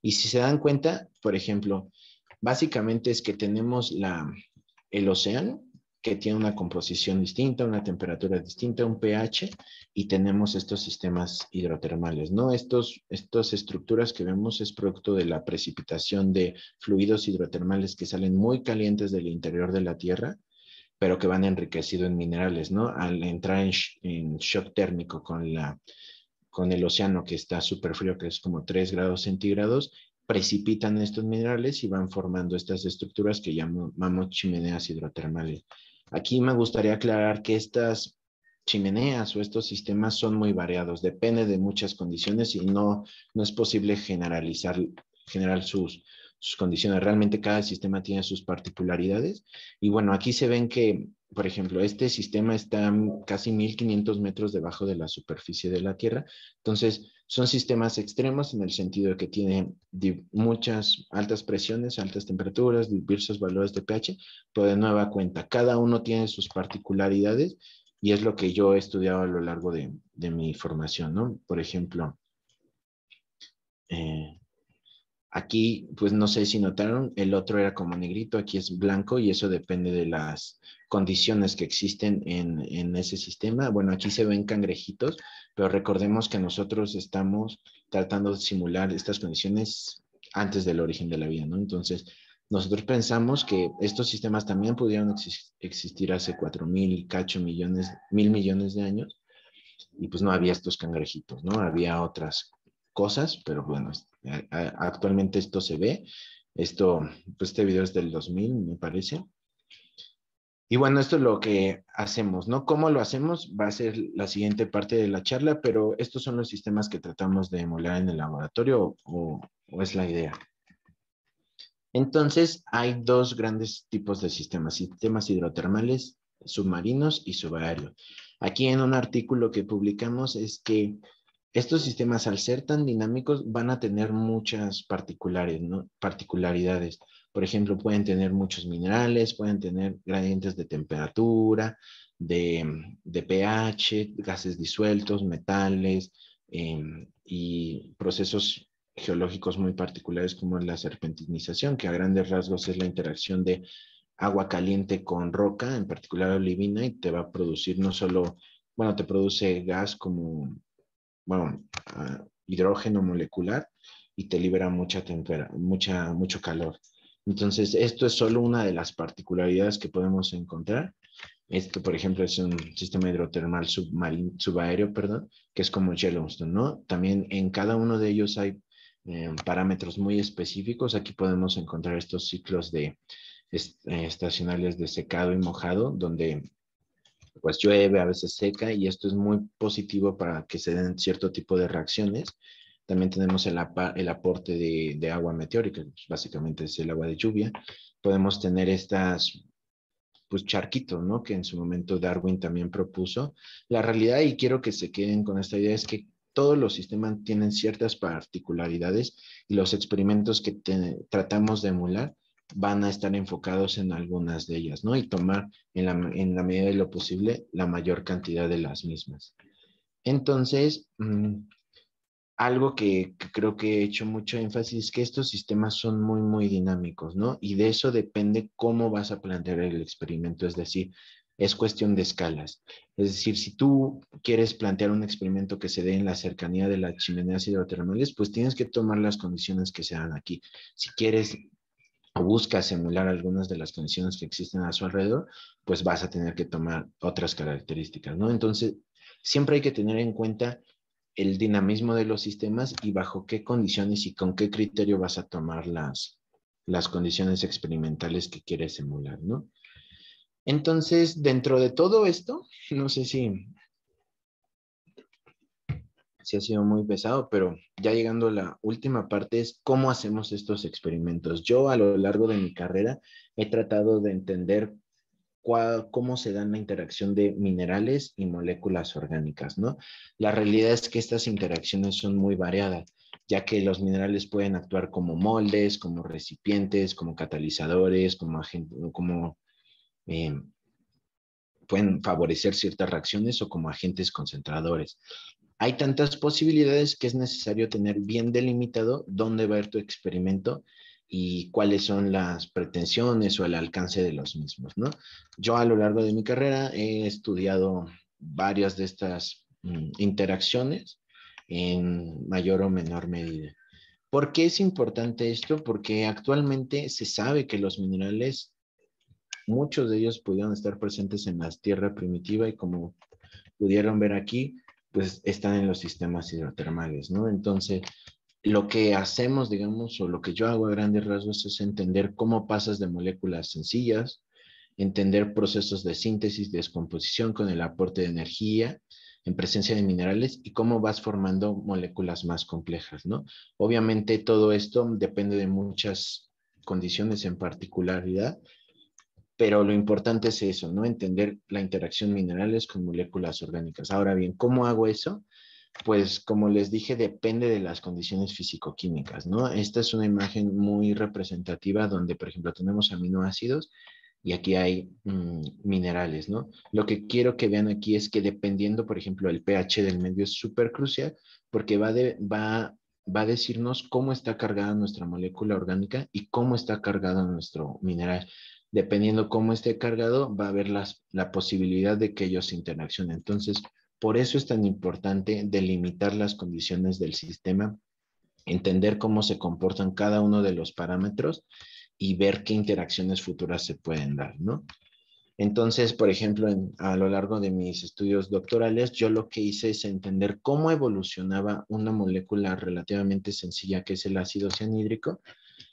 Speaker 2: Y si se dan cuenta, por ejemplo, básicamente es que tenemos la, el océano, que tiene una composición distinta, una temperatura distinta, un pH, y tenemos estos sistemas hidrotermales, ¿no? Estos, estas estructuras que vemos es producto de la precipitación de fluidos hidrotermales que salen muy calientes del interior de la Tierra, pero que van enriquecidos en minerales, ¿no? Al entrar en, shock térmico con, la, con el océano que está súper frío, que es como 3 grados centígrados, precipitan estos minerales y van formando estas estructuras que llamamos chimeneas hidrotermales. Aquí me gustaría aclarar que estas chimeneas o estos sistemas son muy variados, depende de muchas condiciones y no, no es posible generalizar, general sus, sus condiciones. Realmente cada sistema tiene sus particularidades. Y bueno, aquí se ven que, por ejemplo, este sistema está casi 1500 metros debajo de la superficie de la Tierra. Entonces, son sistemas extremos en el sentido de que tienen muchas altas presiones, altas temperaturas, diversos valores de pH, pero de nueva cuenta, cada uno tiene sus particularidades y es lo que yo he estudiado a lo largo de, mi formación, ¿no? Por ejemplo, eh, Aquí, pues no sé si notaron, el otro era como negrito, aquí es blanco y eso depende de las condiciones que existen en, en, ese sistema. Bueno, aquí se ven cangrejitos pero recordemos que nosotros estamos tratando de simular estas condiciones antes del origen de la vida, ¿no? Entonces, nosotros pensamos que estos sistemas también pudieron existir hace cuatro mil cacho millones, mil millones de años, y pues no había estos cangrejitos, ¿no? Había otras cosas, pero bueno, eh, eh, actualmente esto se ve, esto, pues este video es del 2000, me parece, y bueno, esto es lo que hacemos, ¿no? ¿Cómo lo hacemos? Va a ser la siguiente parte de la charla, pero estos son los sistemas que tratamos de emular en el laboratorio o, es la idea. Entonces, hay dos grandes tipos de sistemas, sistemas hidrotermales, submarinos y subaéreos. Aquí en un artículo que publicamos es que estos sistemas al ser tan dinámicos van a tener muchas particulares, particularidades. Por ejemplo, pueden tener muchos minerales, pueden tener gradientes de temperatura, de, pH, gases disueltos, metales em, y procesos geológicos muy particulares como la serpentinización, que a grandes rasgos es la interacción de agua caliente con roca, en particular olivina, y te va a producir no solo, bueno, te produce gas como, bueno, ah, hidrógeno molecular y te libera mucha temperatura, mucha, mucho calor. Entonces, esto es solo una de las particularidades que podemos encontrar. Esto, por ejemplo, es un sistema hidrotermal subaéreo, perdón, que es como Yellowstone, ¿no? También en cada uno de ellos hay eh, parámetros muy específicos. Aquí podemos encontrar estos ciclos de eh, estacionales de secado y mojado, donde pues llueve, a veces seca, y esto es muy positivo para que se den cierto tipo de reacciones también tenemos el, aporte de, agua meteórica, pues, básicamente es el agua de lluvia. Podemos tener estas pues charquitos, ¿no? Que en su momento Darwin también propuso. La realidad, y quiero que se queden con esta idea, es que todos los sistemas tienen ciertas particularidades y los experimentos que tratamos de emular van a estar enfocados en algunas de ellas, ¿no? Y tomar en la, en la medida de lo posible la mayor cantidad de las mismas. Entonces, mm, algo que, creo que he hecho mucho énfasis es que estos sistemas son muy, muy dinámicos, ¿no? Y de eso depende cómo vas a plantear el experimento, es decir, es cuestión de escalas. Es decir, si tú quieres plantear un experimento que se dé en la cercanía de las chimeneas hidrotermales, pues tienes que tomar las condiciones que se dan aquí. Si quieres o buscas emular algunas de las condiciones que existen a su alrededor, pues vas a tener que tomar otras características, ¿no? Entonces, siempre hay que tener en cuenta el dinamismo de los sistemas y bajo qué condiciones y con qué criterio vas a tomar las, las condiciones experimentales que quieres simular, ¿no? Entonces, dentro de todo esto, no sé si, si ha sido muy pesado, pero ya llegando a la última parte es cómo hacemos estos experimentos. Yo a lo largo de mi carrera he tratado de entender cómo se dan la interacción de minerales y moléculas orgánicas, ¿no? La realidad es que estas interacciones son muy variadas, ya que los minerales pueden actuar como moldes, como recipientes, como catalizadores, como, como em, pueden favorecer ciertas reacciones o como agentes concentradores. Hay tantas posibilidades que es necesario tener bien delimitado dónde va a ir tu experimento y cuáles son las pretensiones o el alcance de los mismos, ¿no? Yo a lo largo de mi carrera he estudiado varias de estas mm, interacciones en mayor o menor medida. ¿Por qué es importante esto? Porque actualmente se sabe que los minerales, muchos de ellos pudieron estar presentes en la tierra primitiva y como pudieron ver aquí, pues están en los sistemas hidrotermales, ¿no? Entonces, lo que hacemos, digamos, o lo que yo hago a grandes rasgos es entender cómo pasas de moléculas sencillas, entender procesos de síntesis, descomposición con el aporte de energía en presencia de minerales y cómo vas formando moléculas más complejas, ¿no? Obviamente todo esto depende de muchas condiciones en particularidad, pero lo importante es eso, ¿no? Entender la interacción minerales con moléculas orgánicas. Ahora bien, ¿cómo hago eso? pues como les dije, depende de las condiciones fisicoquímicas, ¿no? Esta es una imagen muy representativa donde, por ejemplo, tenemos aminoácidos y aquí hay mm, minerales, ¿no? Lo que quiero que vean aquí es que dependiendo, por ejemplo, el pH del medio es súper crucial porque va, de, va, a decirnos cómo está cargada nuestra molécula orgánica y cómo está cargado nuestro mineral dependiendo cómo esté cargado, va a haber la posibilidad de que ellos interaccionen. Entonces, por eso es tan importante delimitar las condiciones del sistema, entender cómo se comportan cada uno de los parámetros y ver qué interacciones futuras se pueden dar, ¿no? Entonces, por ejemplo, a lo largo de mis estudios doctorales, yo lo que hice es entender cómo evolucionaba una molécula relativamente sencilla que es el ácido cianhídrico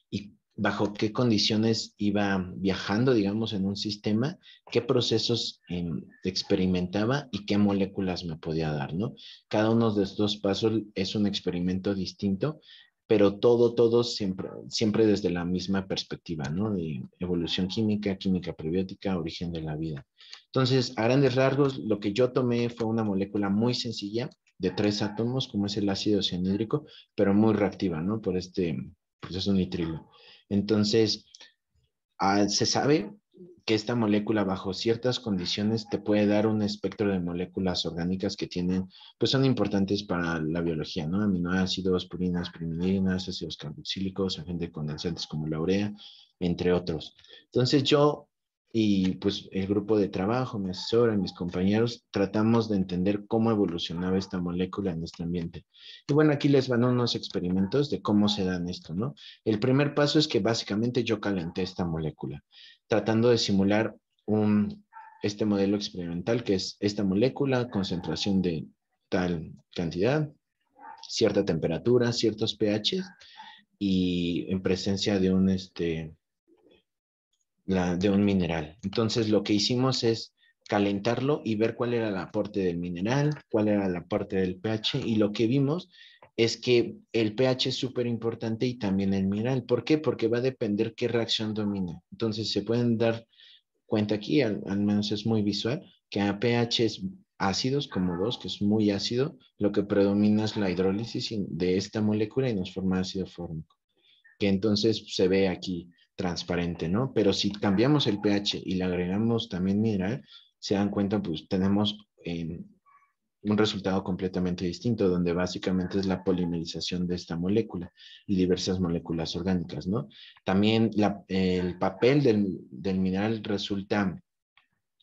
Speaker 2: y bajo qué condiciones iba viajando, digamos, en un sistema, qué procesos em, experimentaba y qué moléculas me podía dar, ¿no? Cada uno de estos pasos es un experimento distinto, pero todo, todo siempre, siempre desde la misma perspectiva, ¿no? De evolución química, química prebiótica, origen de la vida. Entonces, a grandes rasgos, lo que yo tomé fue una molécula muy sencilla de tres átomos, como es el ácido cianhídrico, pero muy reactiva, ¿no? Por este pues, es un nitrilo. Entonces, ah, se sabe que esta molécula bajo ciertas condiciones te puede dar un espectro de moléculas orgánicas que tienen, pues son importantes para la biología, ¿no? Aminoácidos, purinas, primininas, ácidos carboxílicos, agentes condensantes como la urea, entre otros. Entonces yo y pues el grupo de trabajo, mi asesora, mis compañeros, tratamos de entender cómo evolucionaba esta molécula en nuestro ambiente. Y bueno, aquí les van unos experimentos de cómo se dan esto, ¿no? El primer paso es que básicamente yo calenté esta molécula, tratando de simular un, este modelo experimental que es esta molécula, concentración de tal cantidad, cierta temperatura, ciertos pH, y en presencia de un, este, de un mineral. Entonces lo que hicimos es calentarlo y ver cuál era el aporte del mineral, cuál era el aporte del pH y lo que vimos es que el pH es súper importante y también el mineral. ¿Por qué? Porque va a depender qué reacción domina. Entonces se pueden dar cuenta aquí, al, menos es muy visual, que a pH ácidos como dos que es muy ácido, lo que predomina es la hidrólisis de esta molécula y nos forma ácido fórmico, que entonces se ve aquí transparente, ¿no? Pero si cambiamos el pH y le agregamos también mineral, se dan cuenta, pues tenemos em, un resultado completamente distinto, donde básicamente es la polimerización de esta molécula y diversas moléculas orgánicas, ¿no? También el papel del, mineral resulta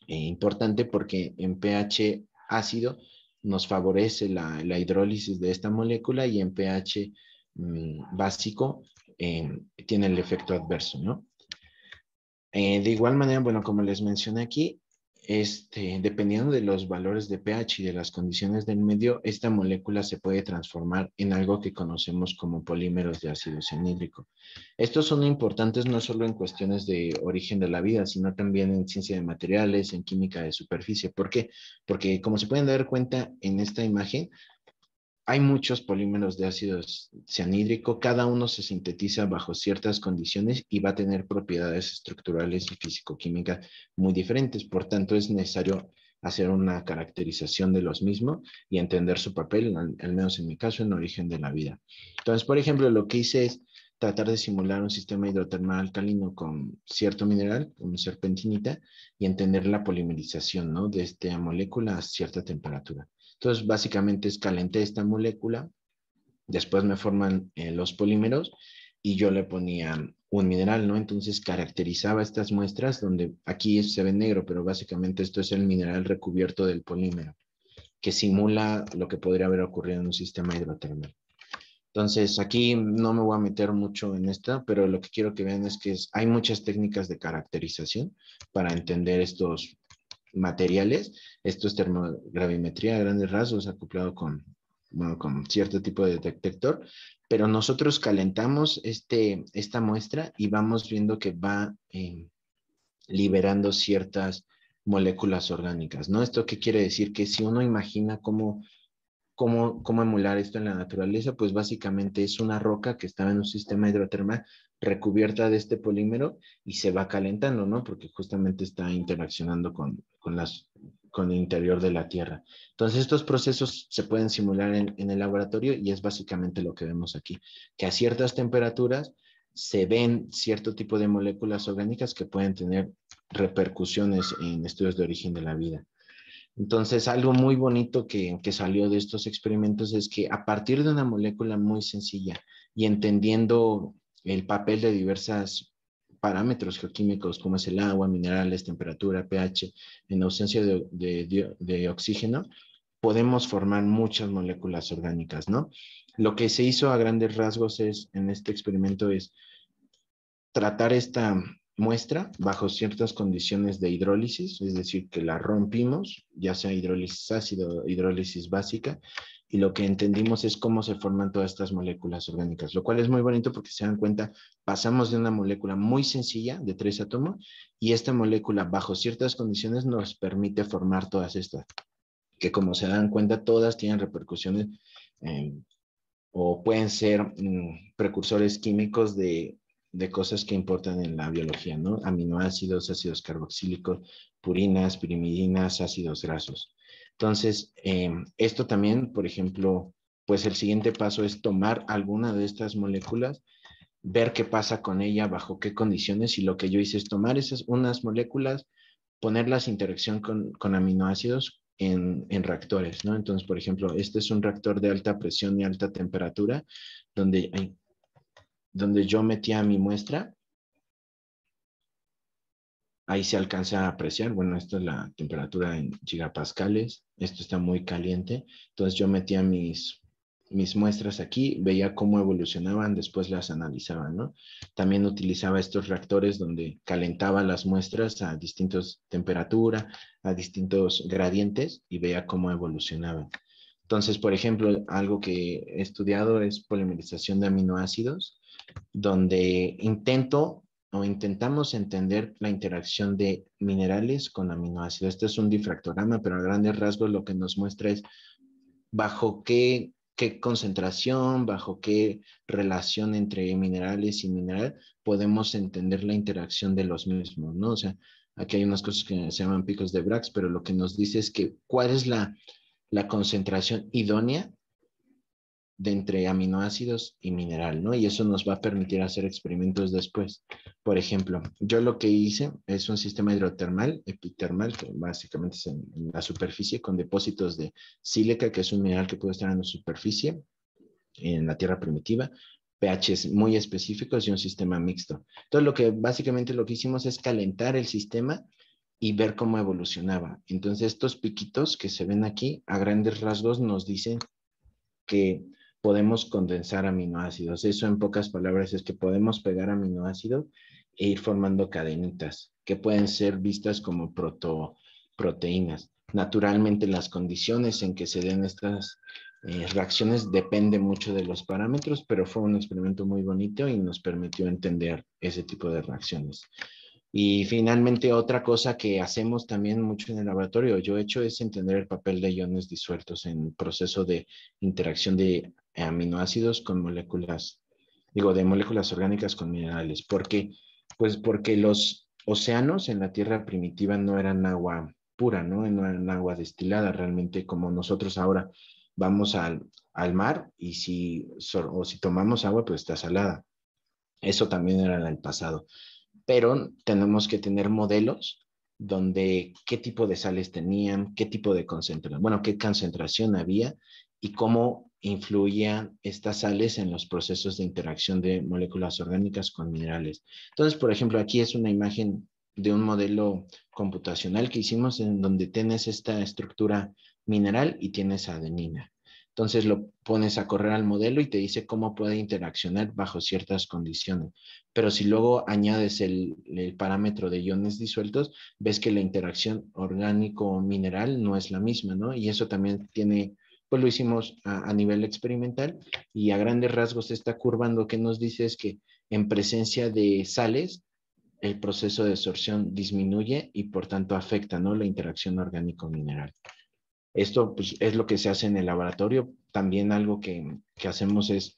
Speaker 2: eh, importante porque en pH ácido nos favorece la, hidrólisis de esta molécula y en pH mm, básico Em, tiene el efecto adverso, ¿no? Eh, de igual manera, bueno, como les mencioné aquí, este, dependiendo de los valores de pH y de las condiciones del medio, esta molécula se puede transformar en algo que conocemos como polímeros de ácido cianhídrico. Estos son importantes no solo en cuestiones de origen de la vida, sino también en ciencia de materiales, en química de superficie. ¿Por qué? Porque como se pueden dar cuenta en esta imagen, hay muchos polímeros de ácido cianhídrico, cada uno se sintetiza bajo ciertas condiciones y va a tener propiedades estructurales y físico-químicas muy diferentes. Por tanto, es necesario hacer una caracterización de los mismos y entender su papel, al, menos en mi caso, en origen de la vida. Entonces, por ejemplo, lo que hice es tratar de simular un sistema hidrotermal alcalino con cierto mineral, como serpentinita, y entender la polimerización de esta molécula a cierta temperatura. Entonces, básicamente es calenté esta molécula, después me forman eh, los polímeros y yo le ponía un mineral, ¿no? Entonces caracterizaba estas muestras donde aquí se ve negro, pero básicamente esto es el mineral recubierto del polímero, que simula lo que podría haber ocurrido en un sistema hidrotermal. Entonces, aquí no me voy a meter mucho en esta, pero lo que quiero que vean es que hay muchas técnicas de caracterización para entender estos materiales, esto es termogravimetría a grandes rasgos acoplado con, con cierto tipo de detector, pero nosotros calentamos este, esta muestra y vamos viendo que va eh, liberando ciertas moléculas orgánicas, ¿no? ¿Esto qué quiere decir? Que si uno imagina cómo ¿Cómo, emular esto en la naturaleza? Pues básicamente es una roca que estaba en un sistema hidrotermal recubierta de este polímero y se va calentando, ¿no? Porque justamente está interaccionando con, las, con el interior de la Tierra. Entonces, estos procesos se pueden simular en el laboratorio y es básicamente lo que vemos aquí, que a ciertas temperaturas se ven cierto tipo de moléculas orgánicas que pueden tener repercusiones en estudios de origen de la vida. Entonces, algo muy bonito que, salió de estos experimentos es que a partir de una molécula muy sencilla y entendiendo el papel de diversos parámetros geoquímicos como es el agua, minerales, temperatura, pH, en ausencia de, oxígeno, podemos formar muchas moléculas orgánicas, ¿no? Lo que se hizo a grandes rasgos es, en este experimento es tratar esta muestra bajo ciertas condiciones de hidrólisis, es decir, que la rompimos, ya sea hidrólisis ácido, hidrólisis básica, y lo que entendimos es cómo se forman todas estas moléculas orgánicas, lo cual es muy bonito porque se dan cuenta, pasamos de una molécula muy sencilla de tres átomos y esta molécula bajo ciertas condiciones nos permite formar todas estas, que como se dan cuenta todas tienen repercusiones eh, o pueden ser mm, precursores químicos de de cosas que importan en la biología, ¿no? Aminoácidos, ácidos carboxílicos, purinas, pirimidinas, ácidos grasos. Entonces, em, esto también, por ejemplo, pues el siguiente paso es tomar alguna de estas moléculas, ver qué pasa con ella, bajo qué condiciones, y lo que yo hice es tomar esas unas moléculas, ponerlas en interacción con, con aminoácidos en, en, reactores, ¿no? Entonces, por ejemplo, este es un reactor de alta presión y alta temperatura, donde hay, donde yo metía mi muestra, ahí se alcanza a apreciar, bueno, esta es la temperatura en gigapascales, esto está muy caliente, entonces yo metía mis, mis muestras aquí, veía cómo evolucionaban, después las analizaban, ¿no? También utilizaba estos reactores donde calentaba las muestras a distintas temperaturas, a distintos gradientes y veía cómo evolucionaban. Entonces, por ejemplo, algo que he estudiado es polimerización de aminoácidos donde intento o intentamos entender la interacción de minerales con aminoácidos. Este es un difractograma, pero a grandes rasgos lo que nos muestra es bajo qué, concentración, bajo qué relación entre minerales y mineral podemos entender la interacción de los mismos, ¿no? O sea, aquí hay unas cosas que se llaman picos de Brax, pero lo que nos dice es que cuál es la concentración idónea de entre aminoácidos y mineral, ¿no? Y eso nos va a permitir hacer experimentos después. Por ejemplo, yo lo que hice es un sistema hidrotermal, epitermal, que básicamente es en, la superficie con depósitos de sílica, que es un mineral que puede estar en la superficie, en la tierra primitiva, pHs muy específicos y un sistema mixto. Entonces, lo que básicamente lo que hicimos es calentar el sistema y ver cómo evolucionaba. Entonces, estos piquitos que se ven aquí, a grandes rasgos, nos dicen que podemos condensar aminoácidos. Eso en pocas palabras es que podemos pegar aminoácidos e ir formando cadenitas que pueden ser vistas como proto, proteínas. Naturalmente las condiciones en que se den estas eh, reacciones depende mucho de los parámetros, pero fue un experimento muy bonito y nos permitió entender ese tipo de reacciones. Y finalmente, otra cosa que hacemos también mucho en el laboratorio, yo he hecho, es entender el papel de iones disueltos en el proceso de interacción de eh, aminoácidos con moléculas, digo, de moléculas orgánicas con minerales. ¿Por qué? Pues porque los océanos en la Tierra primitiva no eran agua pura, ¿no? No eran agua destilada realmente como nosotros ahora vamos al, mar y si, o si tomamos agua, pues está salada. Eso también era en el pasado. Pero tenemos que tener modelos donde qué tipo de sales tenían, qué tipo de concentración, bueno, qué concentración había y cómo influyen estas sales en los procesos de interacción de moléculas orgánicas con minerales. Entonces, por ejemplo, aquí es una imagen de un modelo computacional que hicimos en donde tienes esta estructura mineral y tienes adenina. Entonces lo pones a correr al modelo y te dice cómo puede interaccionar bajo ciertas condiciones. Pero si luego añades el, el parámetro de iones disueltos, ves que la interacción orgánico-mineral no es la misma, ¿no? Y eso también tiene pues lo hicimos a, nivel experimental y a grandes rasgos esta curva lo que nos dice es que en presencia de sales, el proceso de absorción disminuye y por tanto afecta ¿no? la interacción orgánico-mineral. Esto pues, es lo que se hace en el laboratorio. También algo que, hacemos es,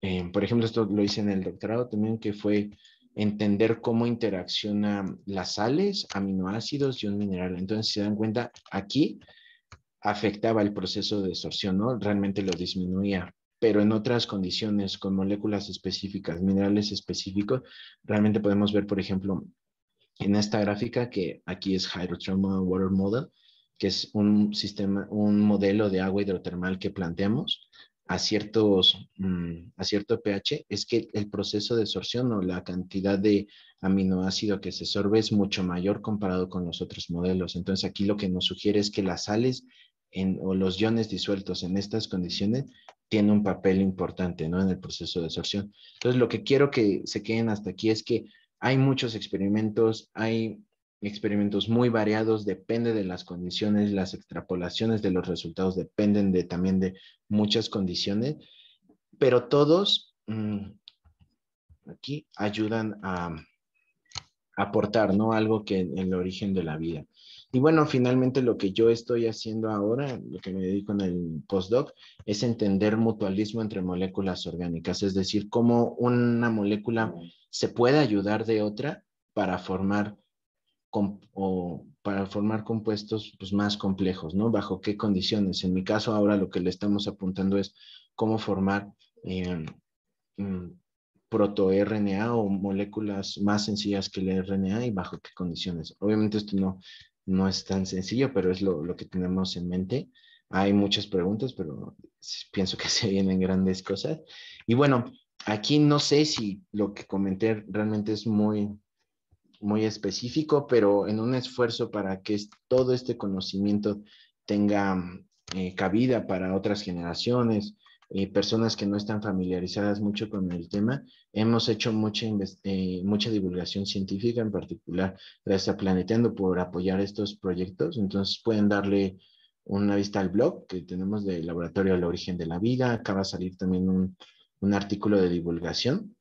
Speaker 2: eh, por ejemplo, esto lo hice en el doctorado también, que fue entender cómo interaccionan las sales, aminoácidos y un mineral. Entonces, se dan cuenta, aquí afectaba el proceso de absorción, ¿no? Realmente lo disminuía, pero en otras condiciones, con moléculas específicas, minerales específicos, realmente podemos ver, por ejemplo, en esta gráfica que aquí es Hydrothermal Water Model, que es un sistema, un modelo de agua hidrotermal que planteamos, a, ciertos, mm, a cierto pH es que el proceso de sorción o la cantidad de aminoácido que se sorbe es mucho mayor comparado con los otros modelos. Entonces aquí lo que nos sugiere es que las sales en, o los iones disueltos en estas condiciones tienen un papel importante ¿no? en el proceso de sorción. Entonces lo que quiero que se queden hasta aquí es que hay muchos experimentos, hay experimentos muy variados, depende de las condiciones, las extrapolaciones de los resultados dependen de, también de muchas condiciones, pero todos mm, aquí ayudan a aportar, ¿no? Algo que en el origen de la vida. Y bueno, finalmente lo que yo estoy haciendo ahora, lo que me dedico en el postdoc, es entender mutualismo entre moléculas orgánicas, es decir, cómo una molécula se puede ayudar de otra para formar o para formar compuestos pues, más complejos, ¿no? ¿Bajo qué condiciones? En mi caso ahora lo que le estamos apuntando es cómo formar eh, em, mm, proto-RNA o moléculas más sencillas que el RNA y bajo qué condiciones. Obviamente esto no, no es tan sencillo, pero es lo, lo que tenemos en mente. Hay muchas preguntas, pero pienso que se vienen grandes cosas. Y bueno, aquí no sé si lo que comenté realmente es muy, muy específico, pero en un esfuerzo para que todo este conocimiento tenga mm, eh, cabida para otras generaciones, eh, personas que no están familiarizadas mucho con el tema, hemos hecho mucha, eh, mucha divulgación científica, en particular gracias a Planeteando por apoyar estos proyectos. Entonces pueden darle una vista al blog que tenemos del Laboratorio del Origen de la Vida. Acaba de salir también un, un artículo de divulgación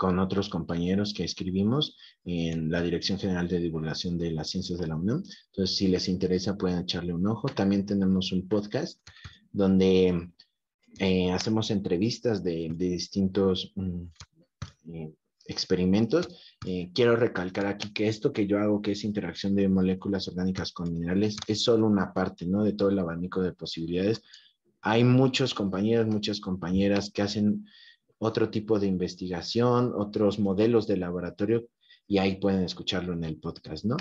Speaker 2: con otros compañeros que escribimos en la Dirección General de Divulgación de las Ciencias de la Unión. Entonces, si les interesa, pueden echarle un ojo. También tenemos un podcast donde eh, hacemos entrevistas de, distintos mm, eh, experimentos. Eh, quiero recalcar aquí que esto que yo hago, que es interacción de moléculas orgánicas con minerales, es solo una parte ¿no? de todo el abanico de posibilidades. Hay muchos compañeros, muchas compañeras que hacen otro tipo de investigación, otros modelos de laboratorio, y ahí pueden escucharlo en el podcast, ¿no?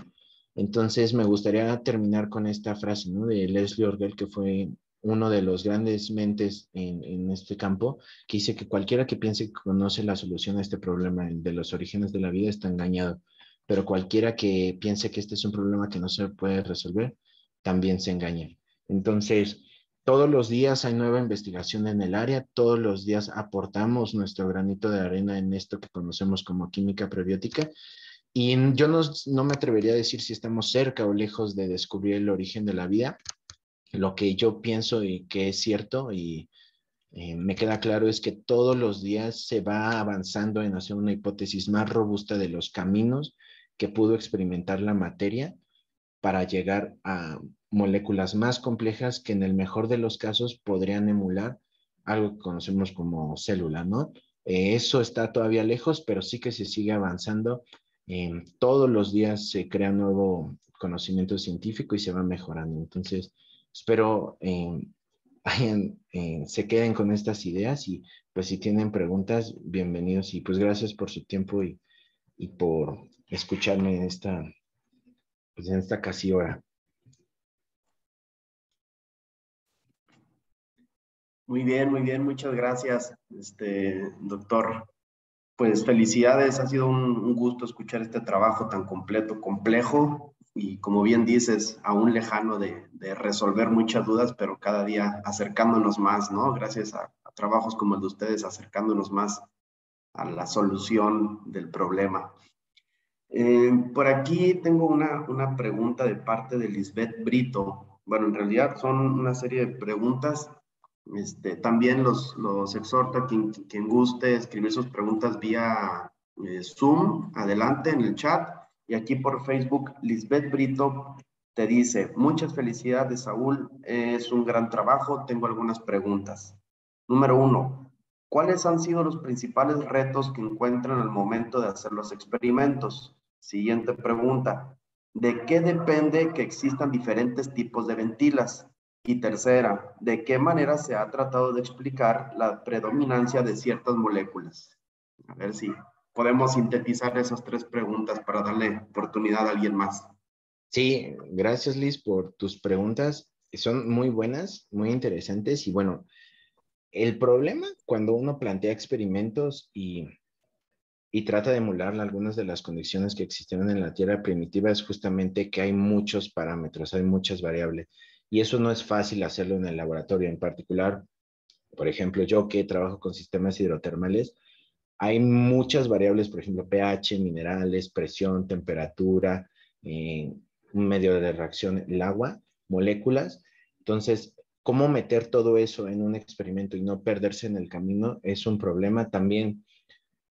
Speaker 2: Entonces, me gustaría terminar con esta frase, ¿no? De Leslie Orgel, que fue uno de los grandes mentes en, en, este campo, que dice que cualquiera que piense que conoce la solución a este problema de los orígenes de la vida está engañado, pero cualquiera que piense que este es un problema que no se puede resolver, también se engaña. Entonces, todos los días hay nueva investigación en el área, todos los días aportamos nuestro granito de arena en esto que conocemos como química prebiótica. Y yo no, me atrevería a decir si estamos cerca o lejos de descubrir el origen de la vida. Lo que yo pienso y que es cierto y, eh, me queda claro es que todos los días se va avanzando en hacer una hipótesis más robusta de los caminos que pudo experimentar la materia para llegar a moléculas más complejas que en el mejor de los casos podrían emular algo que conocemos como célula, ¿no? Eh, eso está todavía lejos, pero sí que se sigue avanzando. Em, todos los días se crea nuevo conocimiento científico y se va mejorando. Entonces, espero eh, se queden con estas ideas y pues si tienen preguntas, bienvenidos y pues gracias por su tiempo y, por escucharme en esta, pues, en esta casi hora.
Speaker 1: Muy bien, muy bien, muchas gracias, este, doctor. Pues felicidades, ha sido un, gusto escuchar este trabajo tan completo, complejo y como bien dices, aún lejano de, resolver muchas dudas, pero cada día acercándonos más, ¿no? Gracias a, trabajos como el de ustedes, acercándonos más a la solución del problema. Eh, por aquí tengo una, una pregunta de parte de Lisbeth Brito. Bueno, en realidad son una serie de preguntas este, también los, exhorta quien, guste escribir sus preguntas vía eh, Zoom, adelante en el chat. Y aquí por Facebook, Lisbeth Brito te dice, muchas felicidades, Saúl, es un gran trabajo, tengo algunas preguntas. Número uno, ¿cuáles han sido los principales retos que encuentran al momento de hacer los experimentos? Siguiente pregunta, ¿de qué depende que existan diferentes tipos de ventilas? Y tercera, ¿de qué manera se ha tratado de explicar la predominancia de ciertas moléculas? A ver si podemos sintetizar esas tres preguntas para darle oportunidad a alguien más.
Speaker 2: Sí, gracias Liz por tus preguntas. Son muy buenas, muy interesantes y bueno, el problema cuando uno plantea experimentos y, trata de emular algunas de las condiciones que existieron en la Tierra primitiva es justamente que hay muchos parámetros, hay muchas variables y eso no es fácil hacerlo en el laboratorio. En particular, por ejemplo, yo que trabajo con sistemas hidrotermales, hay muchas variables, por ejemplo, pH, minerales, presión, temperatura, eh, un medio de reacción, el agua, moléculas. Entonces, cómo meter todo eso en un experimento y no perderse en el camino es un problema. También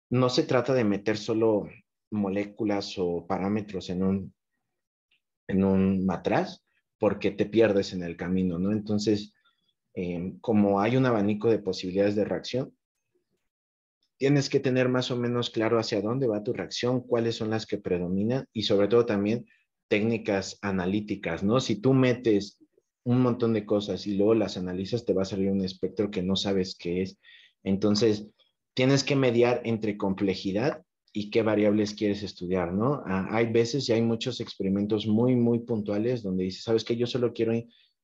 Speaker 2: no se trata de meter solo moléculas o parámetros en un, en un matraz, porque te pierdes en el camino, ¿no? Entonces, em, como hay un abanico de posibilidades de reacción, tienes que tener más o menos claro hacia dónde va tu reacción, cuáles son las que predominan y sobre todo también técnicas analíticas, ¿no? Si tú metes un montón de cosas y luego las analizas, te va a salir un espectro que no sabes qué es. Entonces, tienes que mediar entre complejidad y qué variables quieres estudiar, ¿no? Ah, hay veces y hay muchos experimentos muy, muy puntuales donde dices, ¿sabes que Yo solo quiero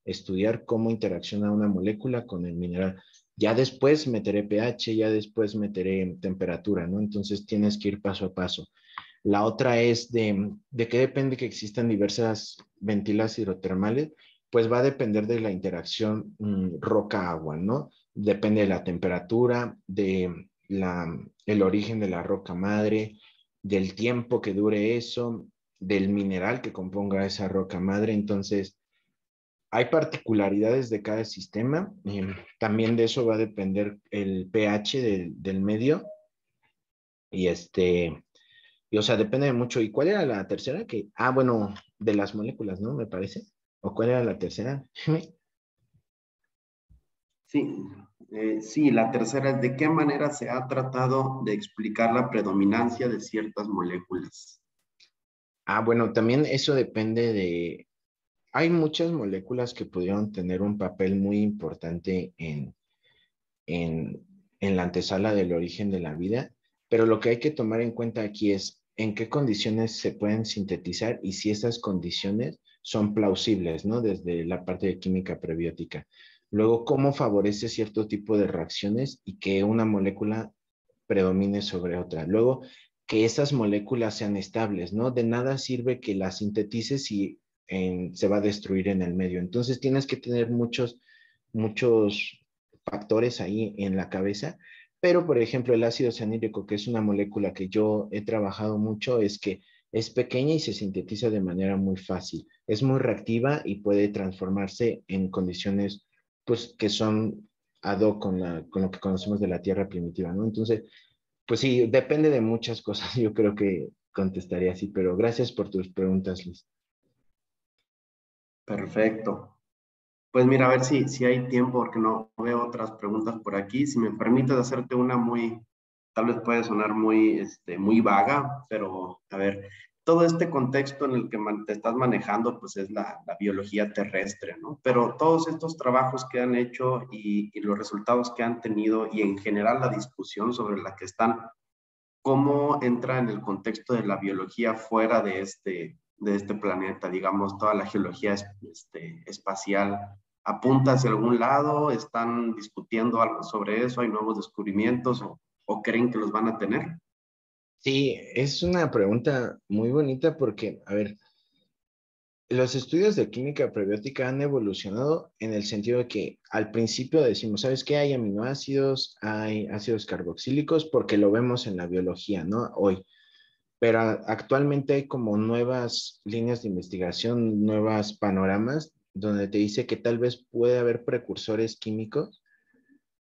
Speaker 2: estudiar cómo interacciona una molécula con el mineral. Ya después meteré pH, ya después meteré temperatura, ¿no? Entonces tienes que ir paso a paso. La otra es de, de qué depende que existan diversas ventilas hidrotermales, pues va a depender de la interacción mm, roca-agua, ¿no? Depende de la temperatura, de la, el origen de la roca madre, del tiempo que dure eso, del mineral que componga esa roca madre. Entonces, hay particularidades de cada sistema. Eh, también de eso va a depender el pH del medio. Y este, o sea, depende de mucho. ¿Y cuál era la tercera? Que, ah, bueno, de las moléculas, ¿no? Me parece. ¿O cuál era la tercera?
Speaker 1: sí, eh, sí, la tercera es de qué manera se ha tratado de explicar la predominancia de ciertas moléculas.
Speaker 2: Ah, bueno, también eso depende de... Hay muchas moléculas que pudieron tener un papel muy importante en, en, en la antesala del origen de la vida, pero lo que hay que tomar en cuenta aquí es en qué condiciones se pueden sintetizar y si esas condiciones son plausibles, ¿no? Desde la parte de química prebiótica. Luego, cómo favorece cierto tipo de reacciones y que una molécula predomine sobre otra. Luego, que esas moléculas sean estables, ¿no? De nada sirve que las sintetices y se va a destruir en el medio. Entonces, tienes que tener muchos, muchos factores ahí en la cabeza. Pero, por ejemplo, el ácido cianhídrico, que es una molécula que yo he trabajado mucho, es que es pequeña y se sintetiza de manera muy fácil. Es muy reactiva y puede transformarse en condiciones pues que son ad hoc con, la, con lo que conocemos de la Tierra primitiva, ¿no? Entonces, pues sí, depende de muchas cosas, yo creo que contestaría así, pero gracias por tus preguntas, Luis. Perfecto.
Speaker 1: Pues mira, a ver si, si hay tiempo, porque no veo otras preguntas por aquí. Si me permites hacerte una muy, tal vez puede sonar muy, este, muy vaga, pero a ver, todo este contexto en el que te estás manejando, pues es la, biología terrestre, ¿no? Pero todos estos trabajos que han hecho y, los resultados que han tenido y en general la discusión sobre la que están, ¿cómo entra en el contexto de la biología fuera de este, de este planeta? Digamos, toda la geología este, espacial apunta hacia algún lado, están discutiendo algo sobre eso, hay nuevos descubrimientos o creen que los van a tener.
Speaker 2: Sí, es una pregunta muy bonita porque, a ver, los estudios de química prebiótica han evolucionado en el sentido de que al principio decimos, ¿sabes qué? Hay aminoácidos, hay ácidos carboxílicos, porque lo vemos en la biología, ¿no? Hoy. Pero actualmente hay como nuevas líneas de investigación, nuevas panoramas, donde te dice que tal vez puede haber precursores químicos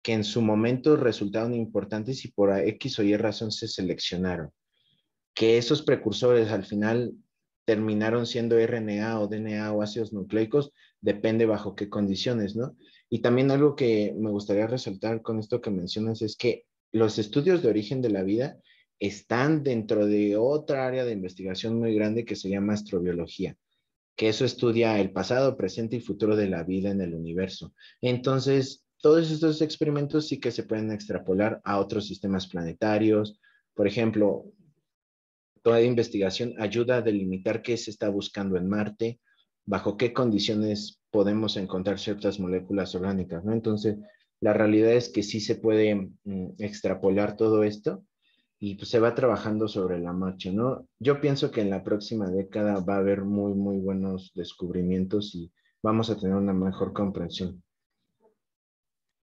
Speaker 2: que en su momento resultaron importantes y por X o Y razón se seleccionaron. Que esos precursores al final terminaron siendo RNA o DNA o ácidos nucleicos, depende bajo qué condiciones, ¿no? Y también algo que me gustaría resaltar con esto que mencionas es que los estudios de origen de la vida están dentro de otra área de investigación muy grande que se llama astrobiología, que eso estudia el pasado, presente y futuro de la vida en el universo. Entonces, todos estos experimentos sí que se pueden extrapolar a otros sistemas planetarios. Por ejemplo, toda investigación ayuda a delimitar qué se está buscando en Marte, bajo qué condiciones podemos encontrar ciertas moléculas orgánicas, ¿no? Entonces, la realidad es que sí se puede mm, extrapolar todo esto y pues, se va trabajando sobre la marcha, ¿no? Yo pienso que en la próxima década va a haber muy, muy buenos descubrimientos y vamos a tener una mejor comprensión.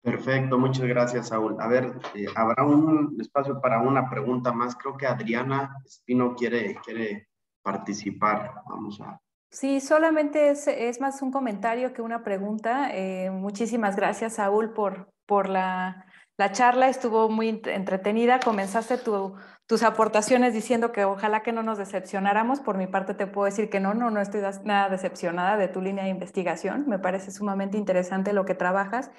Speaker 1: Perfecto, muchas gracias, Saúl. A ver, eh, habrá un espacio para una pregunta más. Creo que Adriana Espino quiere, quiere participar. Vamos a.
Speaker 3: Sí, solamente es, más un comentario que una pregunta. Eh, muchísimas gracias, Saúl, por, por la, charla. Estuvo muy entretenida. Comenzaste tus aportaciones diciendo que ojalá que no nos decepcionáramos. Por mi parte te puedo decir que no, no, no estoy nada decepcionada de tu línea de investigación. Me parece sumamente interesante lo que trabajas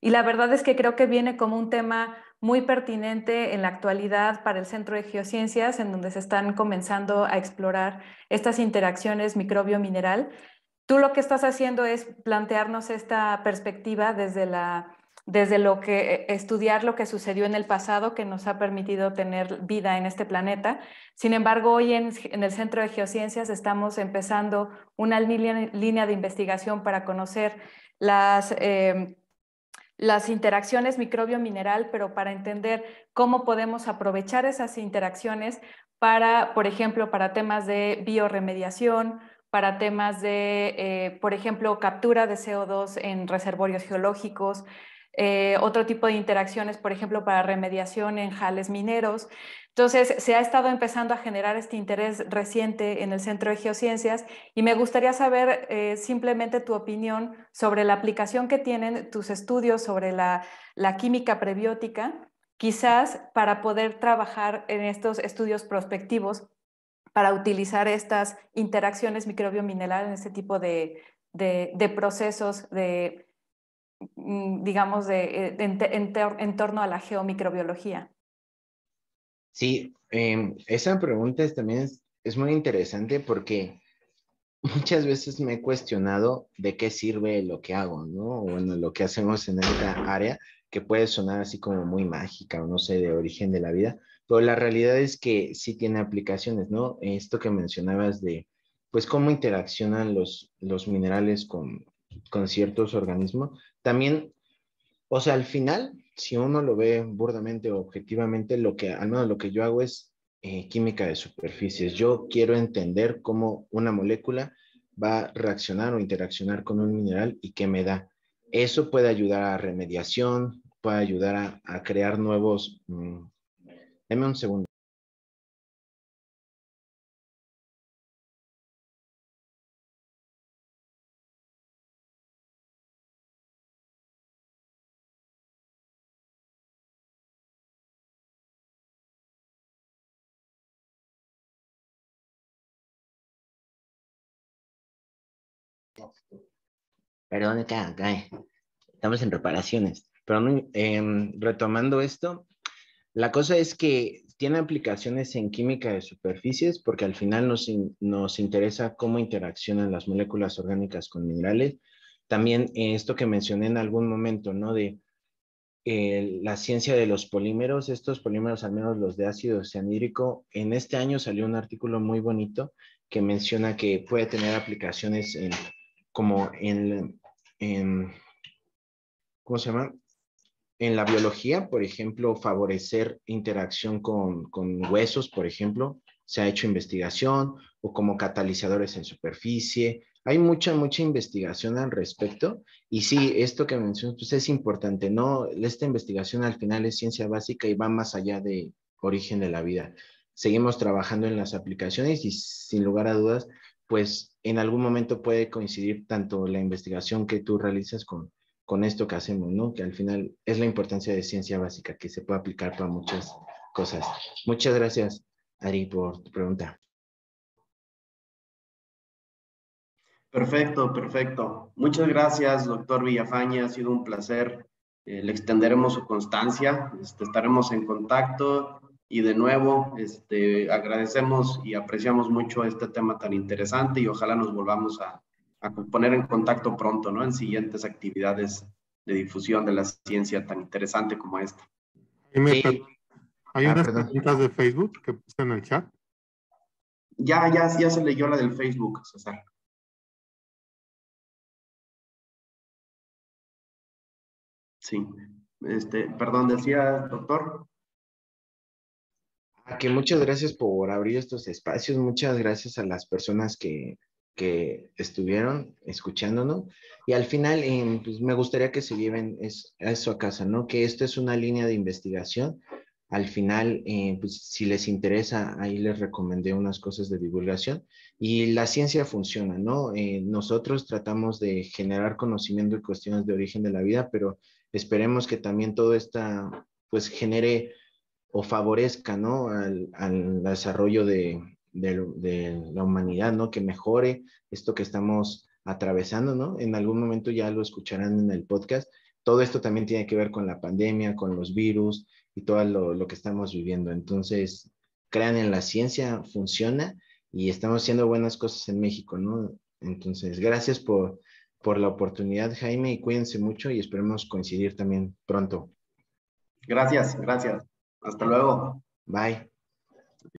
Speaker 3: y la verdad es que creo que viene como un tema muy pertinente en la actualidad para el Centro de Geociencias, en donde se están comenzando a explorar estas interacciones microbio-mineral. Tú lo que estás haciendo es plantearnos esta perspectiva desde, la, desde lo que e, estudiar lo que sucedió en el pasado que nos ha permitido tener vida en este planeta. Sin embargo, hoy en, el Centro de Geociencias estamos empezando una línea, de investigación para conocer las... Em, las interacciones microbio-mineral, pero para entender cómo podemos aprovechar esas interacciones para, por ejemplo, para temas de bioremediación, para temas de, eh, por ejemplo, captura de CO2 en reservorios geológicos, eh, otro tipo de interacciones, por ejemplo, para remediación en jales mineros. Entonces, se ha estado empezando a generar este interés reciente en el Centro de Geociencias y me gustaría saber eh, simplemente tu opinión sobre la aplicación que tienen tus estudios sobre la, la química prebiótica, quizás para poder trabajar en estos estudios prospectivos para utilizar estas interacciones microbio-mineral en este tipo de, de, de procesos de Mm, digamos, de, eh, en, torno a la geomicrobiología?
Speaker 2: Sí, em, esa pregunta es, también es, muy interesante porque muchas veces me he cuestionado de qué sirve lo que hago, ¿no? Bueno, lo que hacemos en esta área, que puede sonar así como muy mágica o no sé, de origen de la vida, pero la realidad es que sí tiene aplicaciones, ¿no? Esto que mencionabas de, pues, cómo interaccionan los, los minerales con, con ciertos organismos, también, o sea, al final, si uno lo ve burdamente o objetivamente, lo que, al menos lo que yo hago es eh, química de superficies. Yo quiero entender cómo una molécula va a reaccionar o interaccionar con un mineral y qué me da. Eso puede ayudar a remediación, puede ayudar a, crear nuevos... Mm, deme un segundo. Perdón, eh. estamos en reparaciones. Pero mm, em, retomando esto, la cosa es que tiene aplicaciones en química de superficies porque al final nos, nos interesa cómo interaccionan las moléculas orgánicas con minerales. También eh, esto que mencioné en algún momento, ¿no? De eh, la ciencia de los polímeros, estos polímeros, al menos los de ácido cianhídrico, en este año salió un artículo muy bonito que menciona que puede tener aplicaciones en como en, en, ¿cómo se llama? En la biología, por ejemplo, favorecer interacción con, con huesos, por ejemplo, se ha hecho investigación o como catalizadores en superficie. Hay mucha, mucha investigación al respecto. Y sí, esto que mencionas pues es importante, ¿no? Esta investigación al final es ciencia básica y va más allá de origen de la vida. Seguimos trabajando en las aplicaciones y sin lugar a dudas, pues en algún momento puede coincidir tanto la investigación que tú realizas con, esto que hacemos, ¿no? Que al final es la importancia de ciencia básica, que se puede aplicar para muchas cosas. Muchas gracias, Ari, por tu pregunta.
Speaker 1: Perfecto, perfecto. Muchas gracias, doctor Villafaña. Ha sido un placer. Eh, le extenderemos su constancia. Este, estaremos en contacto y de nuevo, este, agradecemos y apreciamos mucho este tema tan interesante y ojalá nos volvamos a, poner en contacto pronto, ¿no? En siguientes actividades de difusión de la ciencia tan interesante como esta. Hay ah, unas de Facebook que puse en el chat. Ya, ya, ya se leyó la del Facebook, César. Sí. Este, perdón, decía,
Speaker 2: doctor muchas gracias por abrir estos espacios, muchas gracias a las personas que, que estuvieron escuchándonos. Y al final, pues, me gustaría que se lleven es, eso a casa, ¿no? Que esto es una línea de investigación. Al final, eh, pues si les interesa, ahí les recomendé unas cosas de divulgación. Y la ciencia funciona, ¿no? Eh, nosotros tratamos de generar conocimiento y cuestiones de origen de la vida, pero esperemos que también todo esto pues genere o favorezca ¿no? al, desarrollo de, la humanidad, ¿no? que mejore esto que estamos atravesando. ¿no? En algún momento ya lo escucharán en el podcast. Todo esto también tiene que ver con la pandemia, con los virus y todo lo, que estamos viviendo. Entonces, crean en la ciencia, funciona y estamos haciendo buenas cosas en México, ¿no? Entonces, gracias por, por la oportunidad, Jaime, y cuídense mucho y esperemos coincidir también pronto.
Speaker 1: Gracias, gracias. Hasta luego.
Speaker 2: Bye.